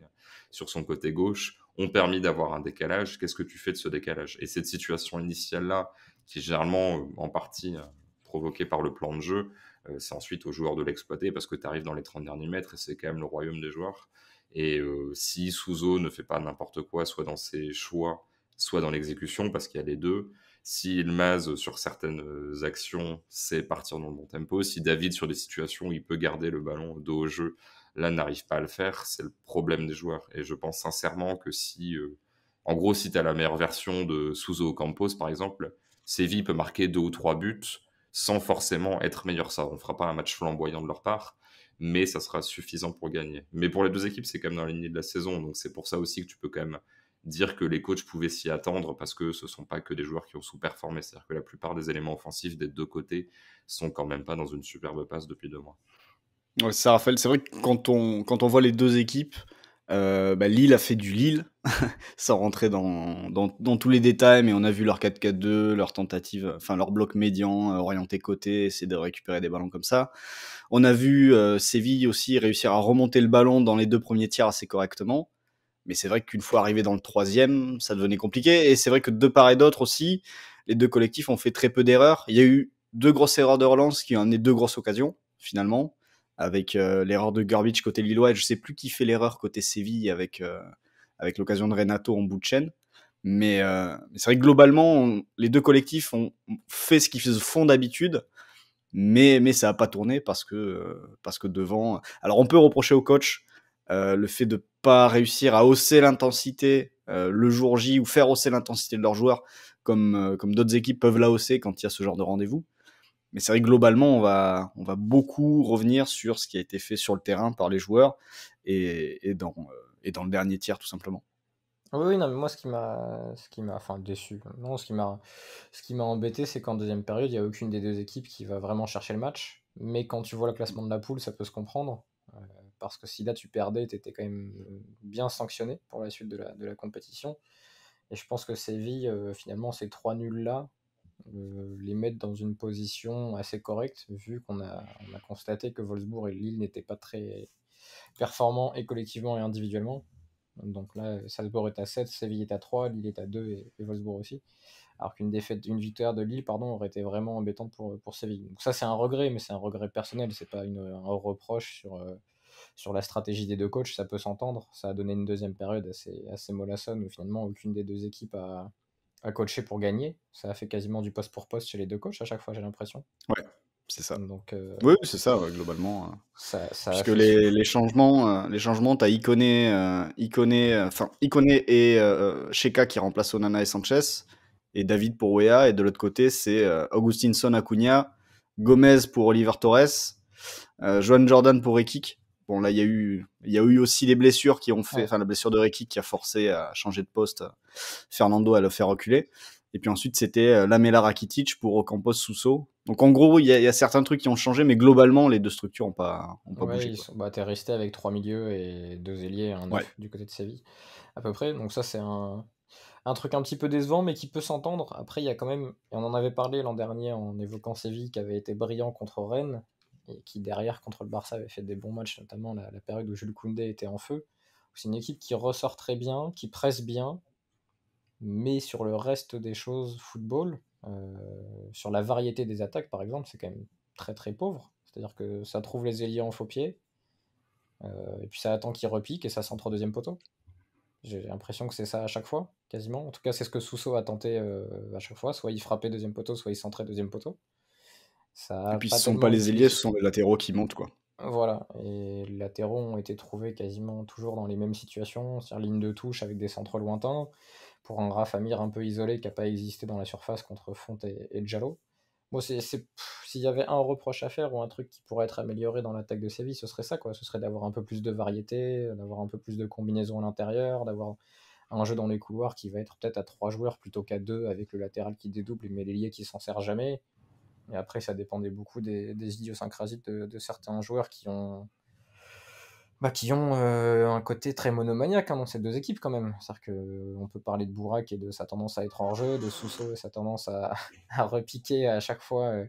sur son côté gauche, ont permis d'avoir un décalage. Qu'est-ce que tu fais de ce décalage Et cette situation initiale-là, qui est généralement euh, en partie euh, provoquée par le plan de jeu, euh, c'est ensuite aux joueurs de l'exploiter parce que tu arrives dans les 30 derniers mètres et c'est quand même le royaume des joueurs. Et si Souzo ne fait pas n'importe quoi, soit dans ses choix, soit dans l'exécution, parce qu'il y a les deux, s'il maze sur certaines euh, actions, c'est partir dans le bon tempo. Si David, sur des situations où il peut garder le ballon dos au jeu, là, n'arrive pas à le faire, c'est le problème des joueurs. Et je pense sincèrement que si, euh, en gros, si tu as la meilleure version de Suzo Campos, par exemple, Séville peut marquer deux ou trois buts sans forcément être meilleur. Ça, on fera pas un match flamboyant de leur part, mais ça sera suffisant pour gagner. Mais pour les deux équipes, c'est quand même dans la lignée de la saison, donc c'est pour ça aussi que tu peux quand même dire que les coachs pouvaient s'y attendre parce que ce ne sont pas que des joueurs qui ont sous-performé. C'est-à-dire que la plupart des éléments offensifs des deux côtés sont quand même pas dans une superbe passe depuis deux mois. Ouais, ça, Raphaël, c'est vrai que quand on, quand on voit les deux équipes, euh, bah, Lille a fait du Lille, sans rentrer dans, tous les détails, mais on a vu leur 4-4-2, leur tentative, enfin leur bloc médian, euh, orienté côté, essayer de récupérer des ballons comme ça. On a vu euh, Séville aussi réussir à remonter le ballon dans les deux premiers tiers assez correctement. Mais c'est vrai qu'une fois arrivé dans le troisième, ça devenait compliqué. Et c'est vrai que de part et d'autre aussi, les deux collectifs ont fait très peu d'erreurs. Il y a eu deux grosses erreurs de relance qui ont amené deux grosses occasions, finalement, avec euh, l'erreur de Gurbic côté Lillois. Et je sais plus qui fait l'erreur côté Séville avec, euh, avec l'occasion de Renato en bout de chaîne. Mais euh, c'est vrai que globalement, les deux collectifs ont fait ce qu'ils font d'habitude. Mais, mais ça n'a pas tourné parce que, parce que devant. Alors on peut reprocher au coach euh, le fait de pas réussir à hausser l'intensité euh, le jour J ou faire hausser l'intensité de leurs joueurs comme, euh, comme d'autres équipes peuvent la hausser quand il y a ce genre de rendez-vous. Mais c'est vrai que globalement, on va, on va beaucoup revenir sur ce qui a été fait sur le terrain par les joueurs et, dans, et dans le dernier tiers, tout simplement. Oui, oui, non, mais moi, ce qui m'a, enfin, déçu, non, ce qui m'a, ce embêté, c'est qu'en deuxième période, il n'y a aucune des deux équipes qui va vraiment chercher le match. Mais quand tu vois le classement de la poule, ça peut se comprendre parce que si là tu perdais, tu étais quand même bien sanctionné pour la suite de la, compétition. Et je pense que Séville, euh, finalement, ces trois nuls-là, euh, les mettent dans une position assez correcte, vu qu'on a, a constaté que Wolfsburg et Lille n'étaient pas très performants et collectivement et individuellement. Donc là, Salzbourg est à 7, Séville est à 3, Lille est à 2 et, Wolfsburg aussi. Alors qu'une défaite, une victoire de Lille, pardon, aurait été vraiment embêtante pour, pour Séville. Donc ça, c'est un regret, mais c'est un regret personnel, c'est pas une, un reproche sur, euh, sur la stratégie des deux coachs, ça peut s'entendre. Ça a donné une deuxième période assez, assez mollassonne où finalement aucune des deux équipes a, a, coaché pour gagner. Ça a fait quasiment du poste pour poste chez les deux coachs à chaque fois, j'ai l'impression. Ouais, c'est ça. Donc, euh, oui, c'est ça, globalement. Hein. Parce que les, changements, euh, les changements, tu as euh, et Sheka qui remplace Onana et Sanchez, et David pour Wea, et de l'autre côté, c'est Augustinson Acuna, Gomez pour Oliver Torres, Joan Jordan pour Ekik. Bon, là, il y, a eu, il y a eu aussi les blessures qui ont fait, enfin, la blessure de Reiki qui a forcé à changer de poste euh, Fernando à le faire reculer. Et puis ensuite, c'était euh, Lamela Rakitic pour Ocampos Sousso. Donc en gros, il y, a certains trucs qui ont changé, mais globalement, les deux structures n'ont pas, ont pas bougé. Sont... Bah, avec trois milieux et deux ailiers, un du côté de Séville, à peu près. Donc ça, c'est un, un truc un petit peu décevant, mais qui peut s'entendre. Après, il y a quand même, et on en avait parlé l'an dernier en évoquant Séville, qui avait été brillant contre Rennes, et qui derrière contre le Barça avait fait des bons matchs, notamment la, période où Jules Koundé était en feu. C'est une équipe qui ressort très bien, qui presse bien, mais sur le reste des choses football, euh, sur la variété des attaques par exemple, c'est quand même très très pauvre. C'est-à-dire que ça trouve les ailiers en faux pied, euh, et puis ça attend qu'ils repiquent et ça centre au deuxième poteau. J'ai l'impression que c'est ça à chaque fois, quasiment. En tout cas, c'est ce que Sousso a tenté euh, à chaque fois. Soit il frappait deuxième poteau, soit il centrait deuxième poteau et puis, ce ne sont pas les ailiers, ce sont les latéraux qui montent, quoi. Voilà, et les latéraux ont été trouvés quasiment toujours dans les mêmes situations, sur ligne de touche avec des centres lointains, pour un Rafamir un peu isolé qui n'a pas existé dans la surface contre Font et, Jalo. s'il y avait un reproche à faire ou un truc qui pourrait être amélioré dans l'attaque de Séville, ce serait ça, quoi. Ce serait d'avoir un peu plus de variété, d'avoir un peu plus de combinaisons à l'intérieur, d'avoir un jeu dans les couloirs qui va être peut-être à trois joueurs plutôt qu'à deux avec le latéral qui dédouble mais l'ailier qui s'en sert jamais. Et après, ça dépendait beaucoup des, idiosyncrasies de, certains joueurs qui ont, bah, euh, un côté très monomaniaque hein, dans ces deux équipes quand même. C'est-à-dire qu'on euh, peut parler de Bourak et de sa tendance à être hors jeu, de Sousso et sa tendance à, repiquer à chaque fois euh,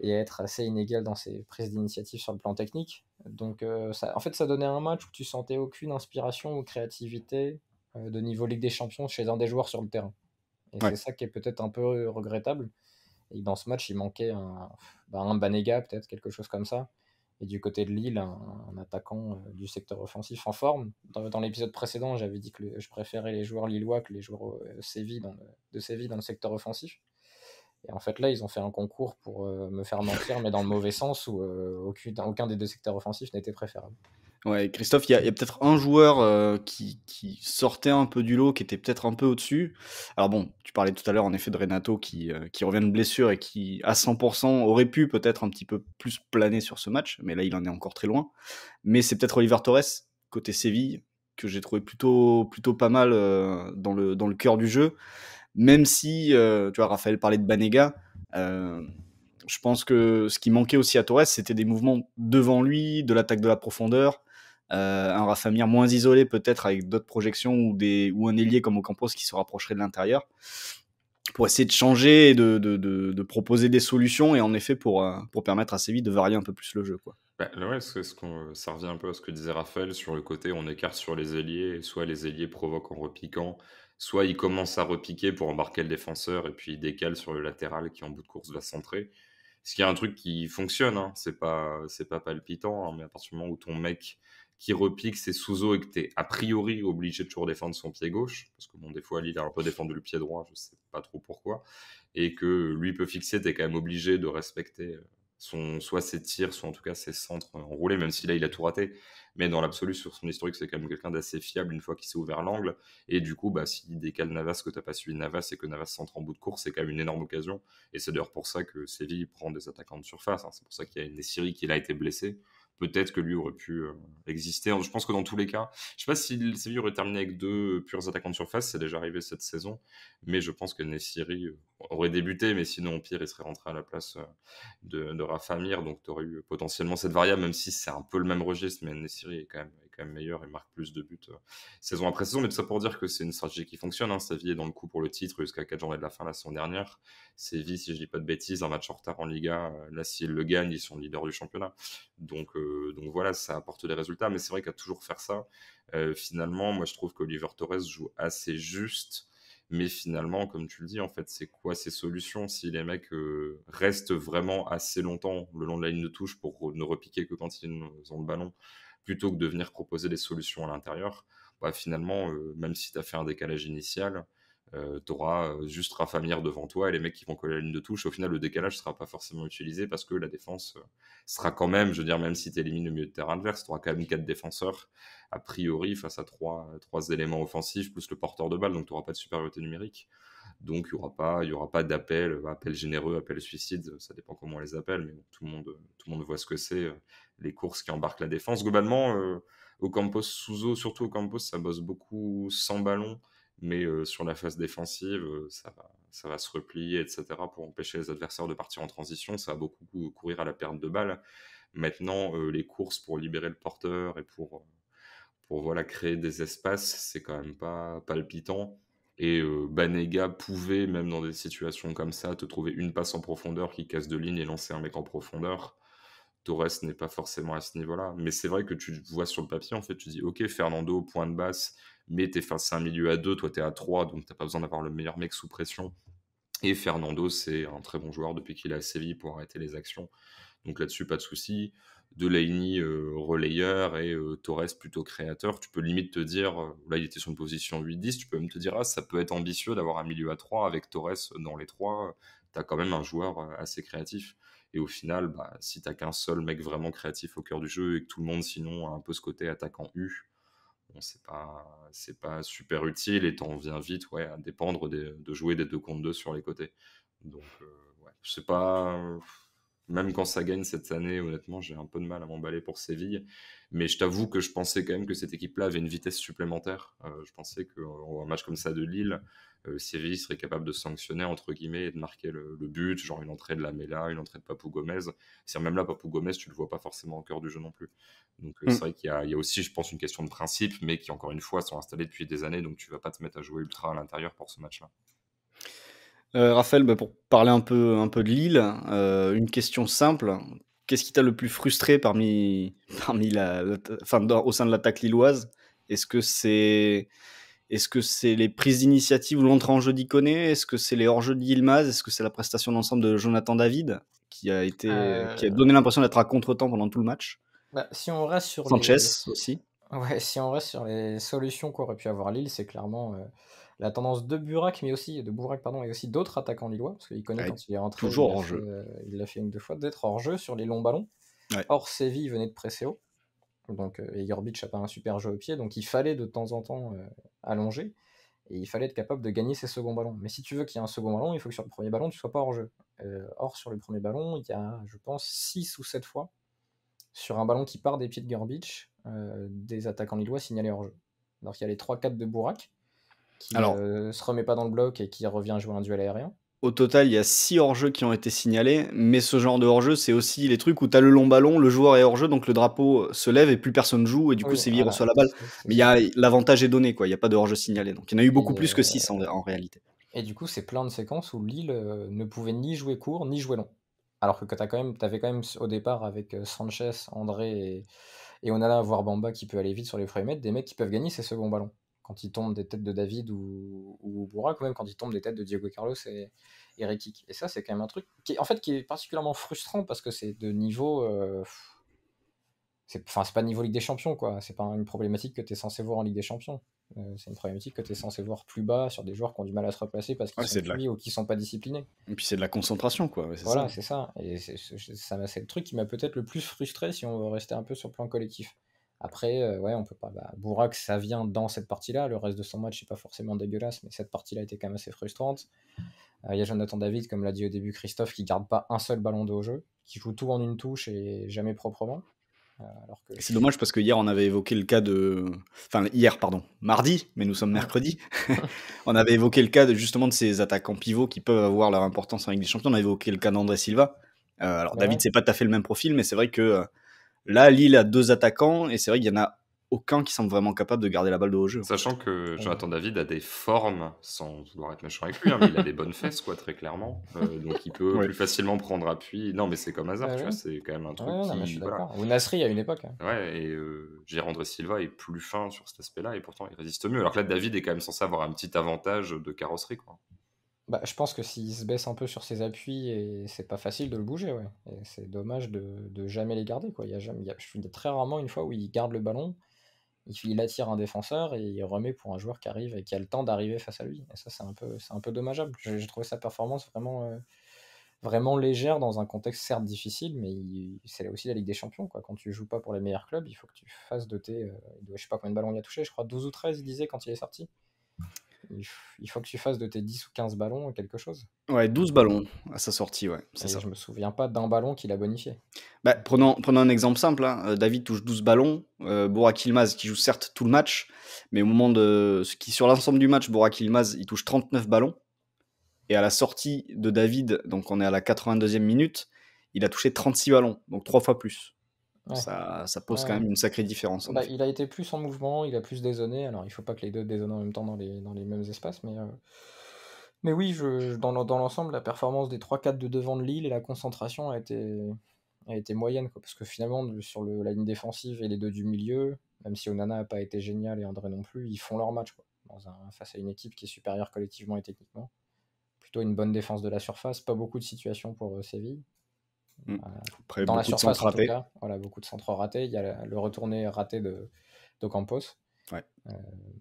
et à être assez inégal dans ses prises d'initiative sur le plan technique. Donc, en fait, ça donnait un match où tu sentais aucune inspiration ou créativité de niveau Ligue des Champions chez un des joueurs sur le terrain. Et c'est ça qui est peut-être un peu regrettable dans ce match, il manquait un, banéga, Banega, peut-être, quelque chose comme ça. Et du côté de Lille, un, attaquant euh, du secteur offensif en forme. Dans, l'épisode précédent, j'avais dit que je préférais les joueurs lillois que les joueurs euh, de Séville dans le secteur offensif. Et en fait, là, ils ont fait un concours pour euh, me faire mentir, mais dans le mauvais sens, où aucun, des deux secteurs offensifs n'était préférable. Ouais, Christophe, il y a, peut-être un joueur euh, qui, sortait un peu du lot, qui était peut-être un peu au-dessus. Alors bon, tu parlais tout à l'heure en effet de Renato qui, euh, revient de blessure et qui, à 100%, aurait pu peut-être un petit peu plus planer sur ce match, mais là il en est encore très loin. Mais c'est peut-être Oliver Torres, côté Séville, que j'ai trouvé plutôt, plutôt pas mal euh, dans, le, dans le cœur du jeu. Même si, tu vois, Raphaël parlait de Banega je pense que ce qui manquait aussi à Torres, c'était des mouvements devant lui, de l'attaque de la profondeur. Euh, un Rafa Mir moins isolé peut-être avec d'autres projections ou, des, ou un ailier comme Ocampos qui se rapprocherait de l'intérieur pour essayer de changer et de, de, de, proposer des solutions et en effet pour, euh, pour permettre à Séville de varier un peu plus le jeu. Quoi. Bah, ouais, ce ça revient un peu à ce que disait Raphaël sur le côté on écarte sur les ailiers, soit les ailiers provoquent en repiquant, soit ils commencent à repiquer pour embarquer le défenseur et puis ils décalent sur le latéral qui en bout de course va centrer. Ce qui est un truc qui fonctionne, hein, c'est pas, pas palpitant, hein, mais à partir du moment où ton mec qui repique, sous eaux et que tu a priori obligé de toujours défendre son pied gauche, parce que bon, des fois, Lille a un peu défendu le pied droit, je sais pas trop pourquoi, et que lui peut fixer, tu es quand même obligé de respecter euh, son, soit ses tirs, soit en tout cas ses centres euh, enroulés, même si là, il a tout raté. Mais dans l'absolu, sur son historique, c'est quand même quelqu'un d'assez fiable une fois qu'il s'est ouvert l'angle. Et du coup, bah, s'il décale Navas, que tu pas suivi Navas et que Navas centre en bout de course, c'est quand même une énorme occasion. Et c'est d'ailleurs pour ça que Séville prend des attaquants de surface. Hein. C'est pour ça qu'il y a une série qui a été blessé peut-être que lui aurait pu euh, exister. Je pense que dans tous les cas, je ne sais pas si Séville aurait terminé avec deux euh, purs attaquants de surface, c'est déjà arrivé cette saison, mais je pense que Nessiri euh, aurait débuté, mais sinon, au pire, il serait rentré à la place de, de Rafa Mir, donc tu aurais eu potentiellement cette variable, même si c'est un peu le même registre, mais Nessiri est quand même meilleur et marque plus de buts euh, saison après saison. Mais tout ça pour dire que c'est une stratégie qui fonctionne. Hein. est dans le coup pour le titre jusqu'à 4 journées de la fin la saison dernière. Séville, si je dis pas de bêtises, un match en retard en Liga. Euh, là, s'ils le gagnent, ils sont leaders du championnat. Donc, euh, donc voilà, ça apporte des résultats. Mais c'est vrai qu'à toujours faire ça, finalement, moi je trouve oliver Torres joue assez juste. Mais finalement, comme tu le dis, en fait, c'est quoi ces solutions si les mecs restent vraiment assez longtemps le long de la ligne de touche pour ne repiquer que quand ils ont le ballon plutôt que de venir proposer des solutions à l'intérieur, bah, finalement, euh, même si tu as fait un décalage initial, euh, tu auras euh, juste Rafamir devant toi et les mecs qui vont coller la ligne de touche. Au final, le décalage ne sera pas forcément utilisé parce que la défense sera quand même, je veux dire, même si tu élimines le milieu de terrain adverse, tu auras quand même quatre défenseurs a priori face à trois, trois éléments offensifs plus le porteur de balle, donc tu n'auras pas de supériorité numérique. Donc il n'y aura pas, aura pas d'appel, appel généreux, appel suicide, ça dépend comment on les appelle, mais tout, le monde, tout le monde voit ce que c'est les courses qui embarquent la défense. Globalement, euh, au Campos sous eau, surtout au Campos, ça bosse beaucoup sans ballon, mais euh, sur la phase défensive, euh, ça va, se replier, etc., pour empêcher les adversaires de partir en transition. Ça va beaucoup courir à la perte de balles. Maintenant, les courses pour libérer le porteur et pour pour voilà créer des espaces, c'est quand même pas palpitant. Et Banega pouvait, même dans des situations comme ça, te trouver une passe en profondeur qui casse de ligne et lancer un mec en profondeur. Torres n'est pas forcément à ce niveau-là. Mais c'est vrai que tu vois sur le papier, en fait, tu dis, OK, Fernando, point de basse, mais t'es face à un milieu à deux, toi t'es à 3, donc t'as pas besoin d'avoir le meilleur mec sous pression. Et Fernando, c'est un très bon joueur depuis qu'il a à Séville pour arrêter les actions. Donc là-dessus, pas de souci. Delaney, euh, relayeur, et euh, Torres plutôt créateur. Tu peux limite te dire, euh, là il était sur une position 8-10, tu peux même te dire, ah, ça peut être ambitieux d'avoir un milieu à 3 avec Torres dans les 3 tu as quand même un joueur euh, assez créatif. Et au final, bah, si t'as qu'un seul mec vraiment créatif au cœur du jeu et que tout le monde sinon a un peu ce côté attaquant U, c'est pas super utile et t'en viens vite à dépendre de jouer des deux contre deux sur les côtés. Donc c'est euh, pas même quand ça gagne cette année, honnêtement, j'ai un peu de mal à m'emballer pour Séville. Mais je t'avoue que je pensais quand même que cette équipe-là avait une vitesse supplémentaire. Euh, je pensais qu'en un match comme ça de Lille, euh, le serait capable de sanctionner entre guillemets et de marquer le, but, genre une entrée de la Mela, une entrée de Papou Gomez. C'est même là Papou Gomez, tu le vois pas forcément au cœur du jeu non plus. Donc euh, c'est mm. vrai qu'il y, a aussi, je pense, une question de principe, mais qui encore une fois sont installés depuis des années, donc tu vas pas te mettre à jouer ultra à l'intérieur pour ce match-là. Euh, Raphaël, bah, pour parler un peu, un peu de Lille, une question simple. Qu'est-ce qui t'a le plus frustré parmi, parmi la, au sein de l'attaque lilloise Est-ce que c'est est-ce que c'est les prises d'initiative ou l'entrée en jeu d'Iconé Est-ce que c'est les hors-jeux d'Ilmaz Est-ce que c'est la prestation d'ensemble de Jonathan David qui a, été, qui a euh. donné l'impression d'être à contre-temps pendant tout le match bah, si on reste sur Sanchez les... aussi. si on reste sur les solutions qu'aurait pu avoir Lille, c'est clairement euh, la tendance de Burak, mais aussi de Burak, pardon, et aussi d'autres attaquants lillois, parce qu'il connaît quand il est rentré. Toujours hors euh, il l'a fait une deux fois, d'être hors jeu sur les longs ballons. hors Or, Séville venait de presser haut. Donc, euh, et Gorbich n'a pas un super jeu au pied, donc il fallait de temps en temps euh, allonger et il fallait être capable de gagner ses seconds ballons. Mais si tu veux qu'il y ait un second ballon, il faut que sur le premier ballon, tu sois pas hors jeu. Euh, or, sur le premier ballon, il y a, je pense, 6 ou 7 fois, sur un ballon qui part des pieds de Gerbich, des attaquants lillois signalés hors jeu. donc il y a les 3-4 de Bourak, qui ne se remet pas dans le bloc et qui revient jouer un duel aérien au total, il y a 6 hors-jeux qui ont été signalés, mais ce genre de hors-jeu, c'est aussi les trucs où tu as le long ballon, le joueur est hors-jeu, donc le drapeau se lève et plus personne joue, et du coup, c'est Séville sur reçoit la balle. Mais il l'avantage est donné, quoi. Il n'y a pas de hors-jeu signalé. Donc il y en a eu beaucoup plus que 6 euh, en, réalité. Et du coup, c'est plein de séquences où Lille euh, ne pouvait ni jouer court, ni jouer long. Alors que tu quand même, avais quand même au départ avec euh, Sanchez, André et, on a Bamba qui peut aller vite sur les premiers des mecs qui peuvent gagner ces seconds ballons quand il tombe des têtes de David ou, ou quand ou même quand il tombe des têtes de Diego Carlos et, hérétique Et ça, c'est quand même un truc qui, est, en fait, qui est particulièrement frustrant parce que c'est de niveau. Euh, c'est enfin, pas niveau Ligue des Champions, quoi. C'est pas une problématique que tu es censé voir en Ligue des Champions. Euh, c'est une problématique que tu es censé voir plus bas sur des joueurs qui ont du mal à se replacer parce qu'ils sont ou qui sont pas disciplinés. Et puis c'est de la concentration, quoi. voilà, c'est ça. Et c'est le truc qui m'a peut-être le plus frustré si on veut rester un peu sur le plan collectif. Après, euh, ouais, on peut pas. Bah, Bourak, ça vient dans cette partie-là. Le reste de son match n'est pas forcément dégueulasse, mais cette partie-là était quand même assez frustrante. Euh, il y a Jonathan David, comme l'a dit au début Christophe, qui garde pas un seul ballon de jeu, qui joue tout en une touche et jamais proprement. Euh, c'est dommage parce que hier on avait évoqué le cas de. Enfin, hier, pardon, mardi, mais nous sommes mercredi. on avait évoqué le cas de, justement de ces attaquants pivots qui peuvent avoir leur importance en Ligue des Champions. On avait évoqué le cas d'André Silva. alors, David, c'est pas tout à fait le même profil, mais c'est vrai que Là, Lille a deux attaquants et c'est vrai qu'il y en a aucun qui semble vraiment capable de garder la balle de haut jeu. Sachant que Jonathan David a des formes, sans vouloir être méchant avec lui, hein, mais il a des bonnes fesses, quoi, très clairement. Euh, donc il peut plus facilement prendre appui. Non, mais c'est comme hasard, tu vois, c'est quand même un truc. Ou Nasri à une époque. Hein. Ouais, et Jérôme euh, Silva est plus fin sur cet aspect-là, et pourtant il résiste mieux. Alors que là, David est quand même censé avoir un petit avantage de carrosserie, quoi. Bah, je pense que s'il se baisse un peu sur ses appuis, et c'est pas facile de le bouger, ouais. c'est dommage de, jamais les garder, quoi. Il y a jamais, je très rarement une fois où il garde le ballon, il, il, attire un défenseur et il remet pour un joueur qui arrive et qui a le temps d'arriver face à lui. Et ça, c'est un peu, c'est un peu dommageable. J'ai trouvé sa performance vraiment, euh, vraiment légère dans un contexte certes difficile, mais c'est aussi la Ligue des Champions, quoi. Quand tu joues pas pour les meilleurs clubs, il faut que tu fasses de tes, euh, je sais pas combien de ballons il a touché, je crois 12 ou 13, il disait quand il est sorti il faut que tu fasses de tes 10 ou 15 ballons quelque chose. Ouais, 12 ballons à sa sortie, ouais. ça. Je me souviens pas d'un ballon qu'il a bonifié. Bah, prenons, un exemple simple. Hein, euh, David touche 12 ballons. Bora euh, Borak Ilmaz, qui joue certes tout le match, mais au moment de. Ce qui, sur l'ensemble du match, Borak Ilmaz, il touche 39 ballons. Et à la sortie de David, donc on est à la 82e minute, il a touché 36 ballons, donc trois fois plus. Ça, pose quand même une sacrée différence. Bah, il a été plus en mouvement, il a plus désonné. Alors, il ne faut pas que les deux désonnent en même temps dans les, mêmes espaces, mais, euh, oui, dans, l'ensemble, la performance des 3-4 de devant de Lille et la concentration a été, moyenne. parce que finalement, sur la ligne défensive et les deux du milieu, même si Onana n'a pas été génial et André non plus, ils font leur match dans face à une équipe qui est supérieure collectivement et techniquement. Plutôt une bonne défense de la surface, pas beaucoup de situations pour euh, Séville. Mm. Euh, dans la surface, voilà, beaucoup de centres ratés. Il y a le retourné raté de, Campos. Euh,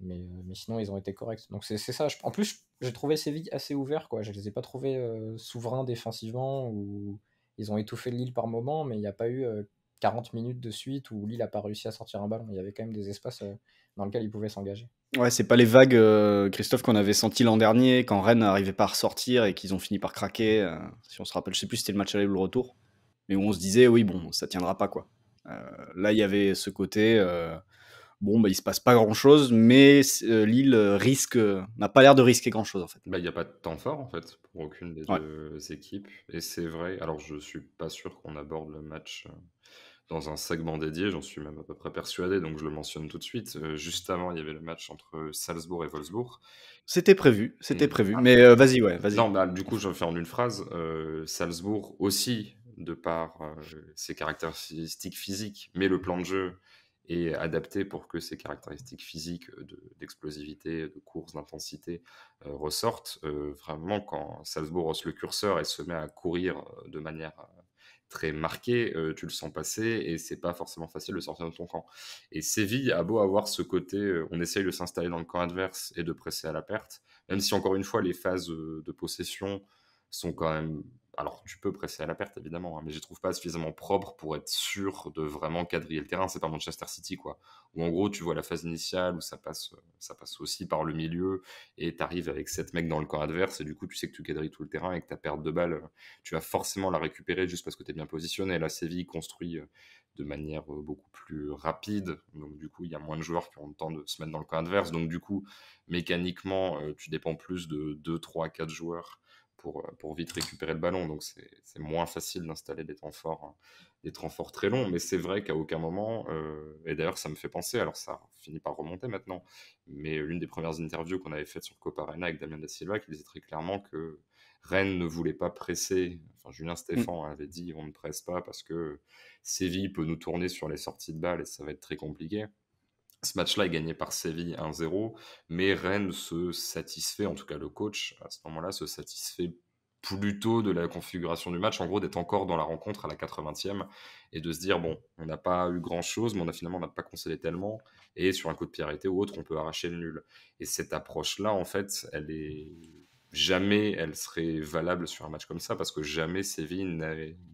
mais, euh, mais, sinon, ils ont été corrects. Donc c'est ça. en plus, j'ai trouvé villes assez ouvert. Quoi. Je ne les ai pas trouvés souverains défensivement. Ou... Ils ont étouffé Lille par moment, mais il n'y a pas eu 40 minutes de suite où Lille n'a pas réussi à sortir un ballon. Il y avait quand même des espaces dans lesquels ils pouvaient s'engager. Ouais, c'est pas les vagues, Christophe, qu'on avait senti l'an dernier, quand Rennes n'arrivait pas à ressortir et qu'ils ont fini par craquer. si on se rappelle, je sais plus si c'était le match aller ou le retour mais où on se disait, oui, bon, ça tiendra pas, quoi. Euh, là, il y avait ce côté, euh, bon, bah, il se passe pas grand-chose, mais euh, Lille risque, n'a pas l'air de risquer grand-chose, en fait. Bah, il n'y a pas de temps fort, en fait, pour aucune des deux équipes. Et c'est vrai, alors je suis pas sûr qu'on aborde le match dans un segment dédié, j'en suis même à peu près persuadé, donc je le mentionne tout de suite. Justement, juste avant, il y avait le match entre Salzbourg et Wolfsburg. C'était prévu, c'était mmh. prévu, ah. mais vas-y, ouais, vas-y. Non, ah, du coup, je fais en une phrase. Salzbourg aussi de par euh, ses caractéristiques physiques, mais le plan de jeu est adapté pour que ses caractéristiques physiques d'explosivité, de, course, d'intensité euh, ressortent. Euh, vraiment, quand Salzbourg hausse le curseur et se met à courir de manière très marquée, tu le sens passer et c'est pas forcément facile de sortir de ton camp. Et Séville a beau avoir ce côté, on essaye de s'installer dans le camp adverse et de presser à la perte, même si encore une fois les phases de possession sont quand même alors tu peux presser à la perte évidemment, hein, mais je ne trouve pas suffisamment propre pour être sûr de vraiment quadriller le terrain. C'est pas Manchester City quoi, où en gros tu vois la phase initiale où ça passe, euh, ça passe aussi par le milieu et tu arrives avec 7 mecs dans le camp adverse et du coup tu sais que tu quadrilles tout le terrain et que ta perte de balle, euh, tu vas forcément la récupérer juste parce que tu es bien positionné. La Séville construit euh, de manière beaucoup plus rapide. Donc, du coup, il y a moins de joueurs qui ont le temps de se mettre dans le camp adverse. Donc, du coup, mécaniquement, tu dépends plus de 2, 3, 4 joueurs euh, pour, vite récupérer le ballon. Donc c'est moins facile d'installer des temps hein, des temps forts très longs. Mais c'est vrai qu'à aucun moment, euh, et d'ailleurs ça me fait penser, alors ça finit par remonter maintenant, mais l'une des premières interviews qu'on avait faites sur Copa Arena avec Damien Da Silva, qui disait très clairement que Rennes ne voulait pas presser. Enfin, Julien Stéphan mm. avait dit on ne presse pas parce que Séville peut nous tourner sur les sorties de balles et ça va être très compliqué. Ce match-là est gagné par Séville 1-0, mais Rennes se satisfait, en tout cas le coach à ce moment-là se satisfait plutôt de la configuration du match, en gros d'être encore dans la rencontre à la 80e et de se dire bon, on n'a pas eu grand-chose, mais on a finalement n'a pas concédé tellement et sur un coup de pied arrêté ou autre, on peut arracher le nul. Et cette approche-là, en fait, elle est jamais elle serait valable sur un match comme ça parce que jamais Séville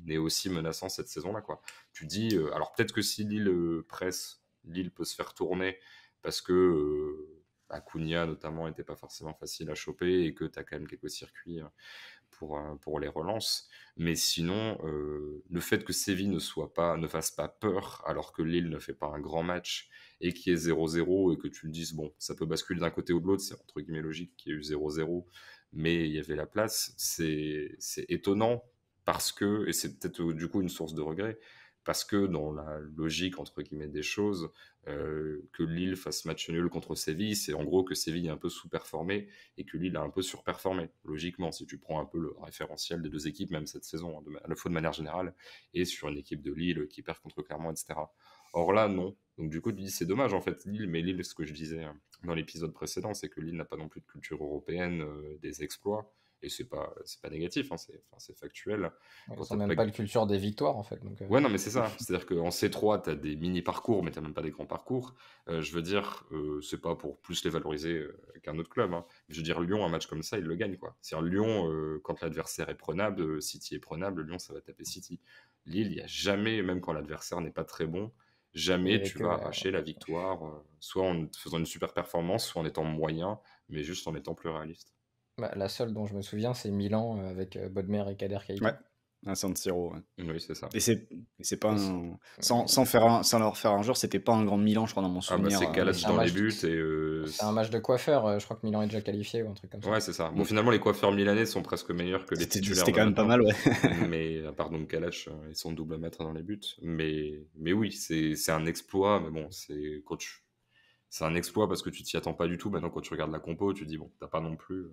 n'est aussi menaçant cette saison-là. Quoi. Tu dis, euh, alors peut-être que si Lille euh, presse Lille peut se faire tourner parce que euh, Acuna notamment n'était pas forcément facile à choper et que tu as quand même quelques circuits euh, euh, pour, les relances. Mais sinon, le fait que Séville ne, soit pas, ne fasse pas peur alors que Lille ne fait pas un grand match et qui est 0-0 et que tu le dises, bon, ça peut basculer d'un côté ou de l'autre, c'est entre guillemets logique qu'il y ait eu 0-0, mais il y avait la place, c'est étonnant parce que, et c'est peut-être du coup une source de regret, parce que dans la logique entre guillemets des choses, mmh. que Lille fasse match nul contre Séville, c'est en gros que Séville est un peu sous-performé et que Lille a un peu surperformé, logiquement, si tu prends un peu le référentiel des deux équipes, même cette saison, hein, à la fois de manière générale, et sur une équipe de Lille euh, qui perd contre Clermont, etc. Or là, non. Donc du coup, tu dis, c'est dommage en fait, Lille, mais Lille, ce que je disais hein, dans l'épisode précédent, c'est que Lille n'a pas non plus de culture européenne des exploits et c'est pas c'est pas négatif hein, c'est factuel On n'a on même pas... pas... culture des victoires en fait donc euh. ouais non mais c'est ça c'est à dire qu'en C3 tu as des mini parcours mais tu même pas des grands parcours euh, je veux dire ce euh, c'est pas pour plus les valoriser qu'un autre club hein. je veux dire Lyon un match comme ça il le gagne quoi c'est Lyon quand l'adversaire est prenable City est prenable Lyon ça va taper City Lille il y a jamais même quand l'adversaire n'est pas très bon jamais tu vas arracher la victoire soit en faisant une super performance soit en étant moyen mais juste en étant plus réaliste bah, la seule dont je me souviens, c'est Milan euh, avec euh, Bodmer et Kader Kaïta. Ouais. un centre Siro, Oui, c'est ça. Et c'est pas sans, sans, faire sans leur faire un jour, c'était pas un grand Milan, je crois, dans mon ah, bah, souvenir. Ah c'est euh, dans les buts. C'est un match de coiffeur, je crois que Milan est déjà qualifié ou un truc comme ça. Ouais, c'est ça. Bon, finalement, les coiffeurs milanais sont presque meilleurs que les titulaires. C'était quand même pas mal, ouais. mais à part donc Kalash ils sont double à mettre dans les buts. Mais, mais oui, c'est un exploit, mais bon, c'est coach. C'est un exploit parce que tu t'y attends pas du tout. Maintenant, quand tu regardes la compo, tu dis, bon, t'as pas non plus.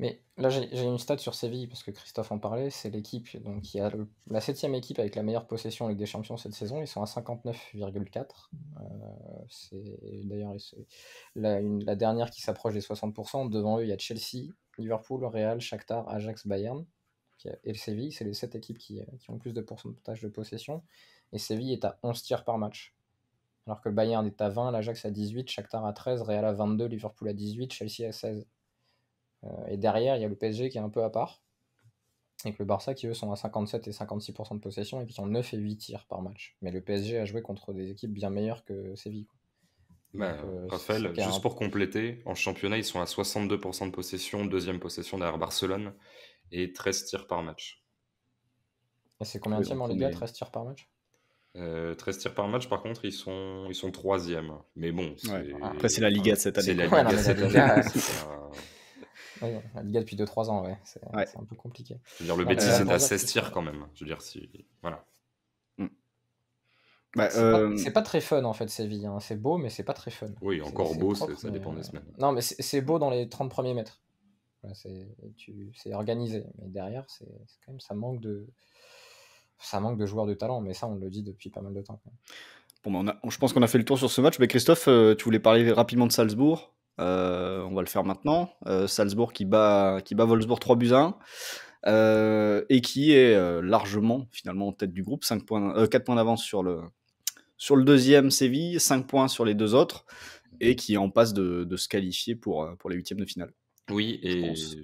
Mais là, j'ai une stat sur Séville, parce que Christophe en parlait, c'est l'équipe donc qui a la septième équipe avec la meilleure possession avec des champions cette saison. Ils sont à 59,4. Euh, c'est D'ailleurs, la, la, dernière qui s'approche des 60%. Devant eux, il y a Chelsea, Liverpool, Real, Shakhtar, Ajax, Bayern et le Séville. C'est les sept équipes euh, qui, ont le plus de pourcentage de possession. Et Séville est à 11 tirs par match. Alors que le Bayern est à 20, l'Ajax à 18, Shakhtar à 13, Real à 22, Liverpool à 18, Chelsea à 16. Euh, et derrière, il y a le PSG qui est un peu à part. Et que le Barça qui eux sont à 57 et 56% de possession et qui ont 9 et 8 tirs par match. Mais le PSG a joué contre des équipes bien meilleures que Séville. Bah, euh, Raphaël, juste pour compléter, en championnat, ils sont à 62% de possession, deuxième possession derrière Barcelone, et 13 tirs par match. c'est combien de tirs en 1 13 tirs par match 13 euh, tirs par match, par contre, ils sont, ils sont troisième. Mais bon, après, c'est la Ligue de cette année. C'est la cette année. Oui, la Liga depuis 2-3 ans, ouais. C'est un peu compliqué. Je veux dire, le Betis est à 16 tirs quand même. Hein. Je veux dire, si. Voilà. Mm. Bah, bah, euh, c'est pas, très fun en fait Séville. Hein. C'est beau, mais c'est pas très fun. Oui, encore beau, ça dépend des euh, semaines. Non, mais c'est beau dans les 30 premiers mètres. c'est organisé. Mais derrière, c'est quand même ça manque de. Ça manque de joueurs de talent, mais ça on le dit depuis pas mal de temps. Bon, bah, on je pense qu'on a fait le tour sur ce match. Mais Christophe, euh, tu voulais parler rapidement de Salzbourg euh, on va le faire maintenant. Euh, Salzbourg qui bat, qui bat Wolfsburg 3 buts à 1. Euh, et qui est largement finalement en tête du groupe, 5 points, 4 points d'avance sur le, sur le deuxième Séville, 5 points sur les deux autres, et qui en passe de, se qualifier pour, pour les huitièmes de finale. Oui, et je,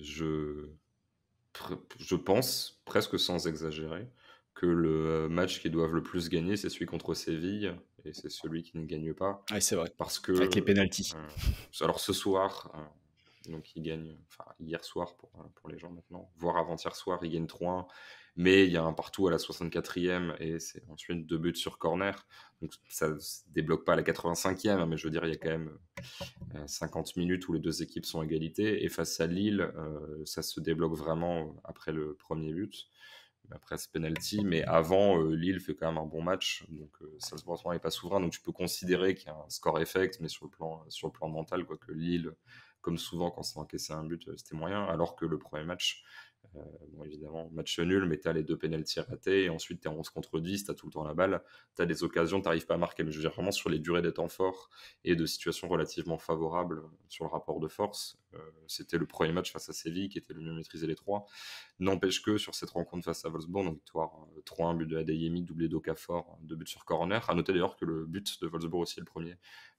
je, je pense, presque sans exagérer, que le match qu'ils doivent le plus gagner, c'est celui contre Séville, et c'est celui qui ne gagne pas. c'est vrai. Parce que, Avec les pénalties. Euh, alors ce soir, euh, donc il gagne, enfin hier soir euh, pour, les gens maintenant, voire avant-hier soir, il gagne 3-1. Mais il y a un partout à la 64e et c'est ensuite deux buts sur corner. Donc ça ne débloque pas à la 85e, hein, mais je veux dire, il y a quand même 50 minutes où les deux équipes sont à égalité. Et face à Lille, ça se débloque vraiment après le premier but après bah, ce penalty, mais avant, euh, Lille fait quand même un bon match, donc euh, se n'est pas souverain, donc tu peux considérer qu'il y a un score effect, mais sur le plan, euh, sur le plan mental, quoique Lille, comme souvent quand c'est encaissé un but, euh, c'était moyen, alors que le premier match, euh, bon, évidemment, match nul, mais tu les deux pénalties ratés, et ensuite tu es 11 contre 10, tu tout le temps la balle, tu as des occasions, tu pas à marquer. Mais je veux dire, vraiment sur les durées des temps forts et de situations relativement favorables sur le rapport de force, euh, c'était le premier match face à Séville qui était le mieux maîtrisé les trois. N'empêche que sur cette rencontre face à Wolfsburg, donc victoire 3-1, euh, but de Adeyemi, doublé d'Okafort, hein, deux buts sur corner. À noter d'ailleurs que le but de Wolfsburg aussi est le premier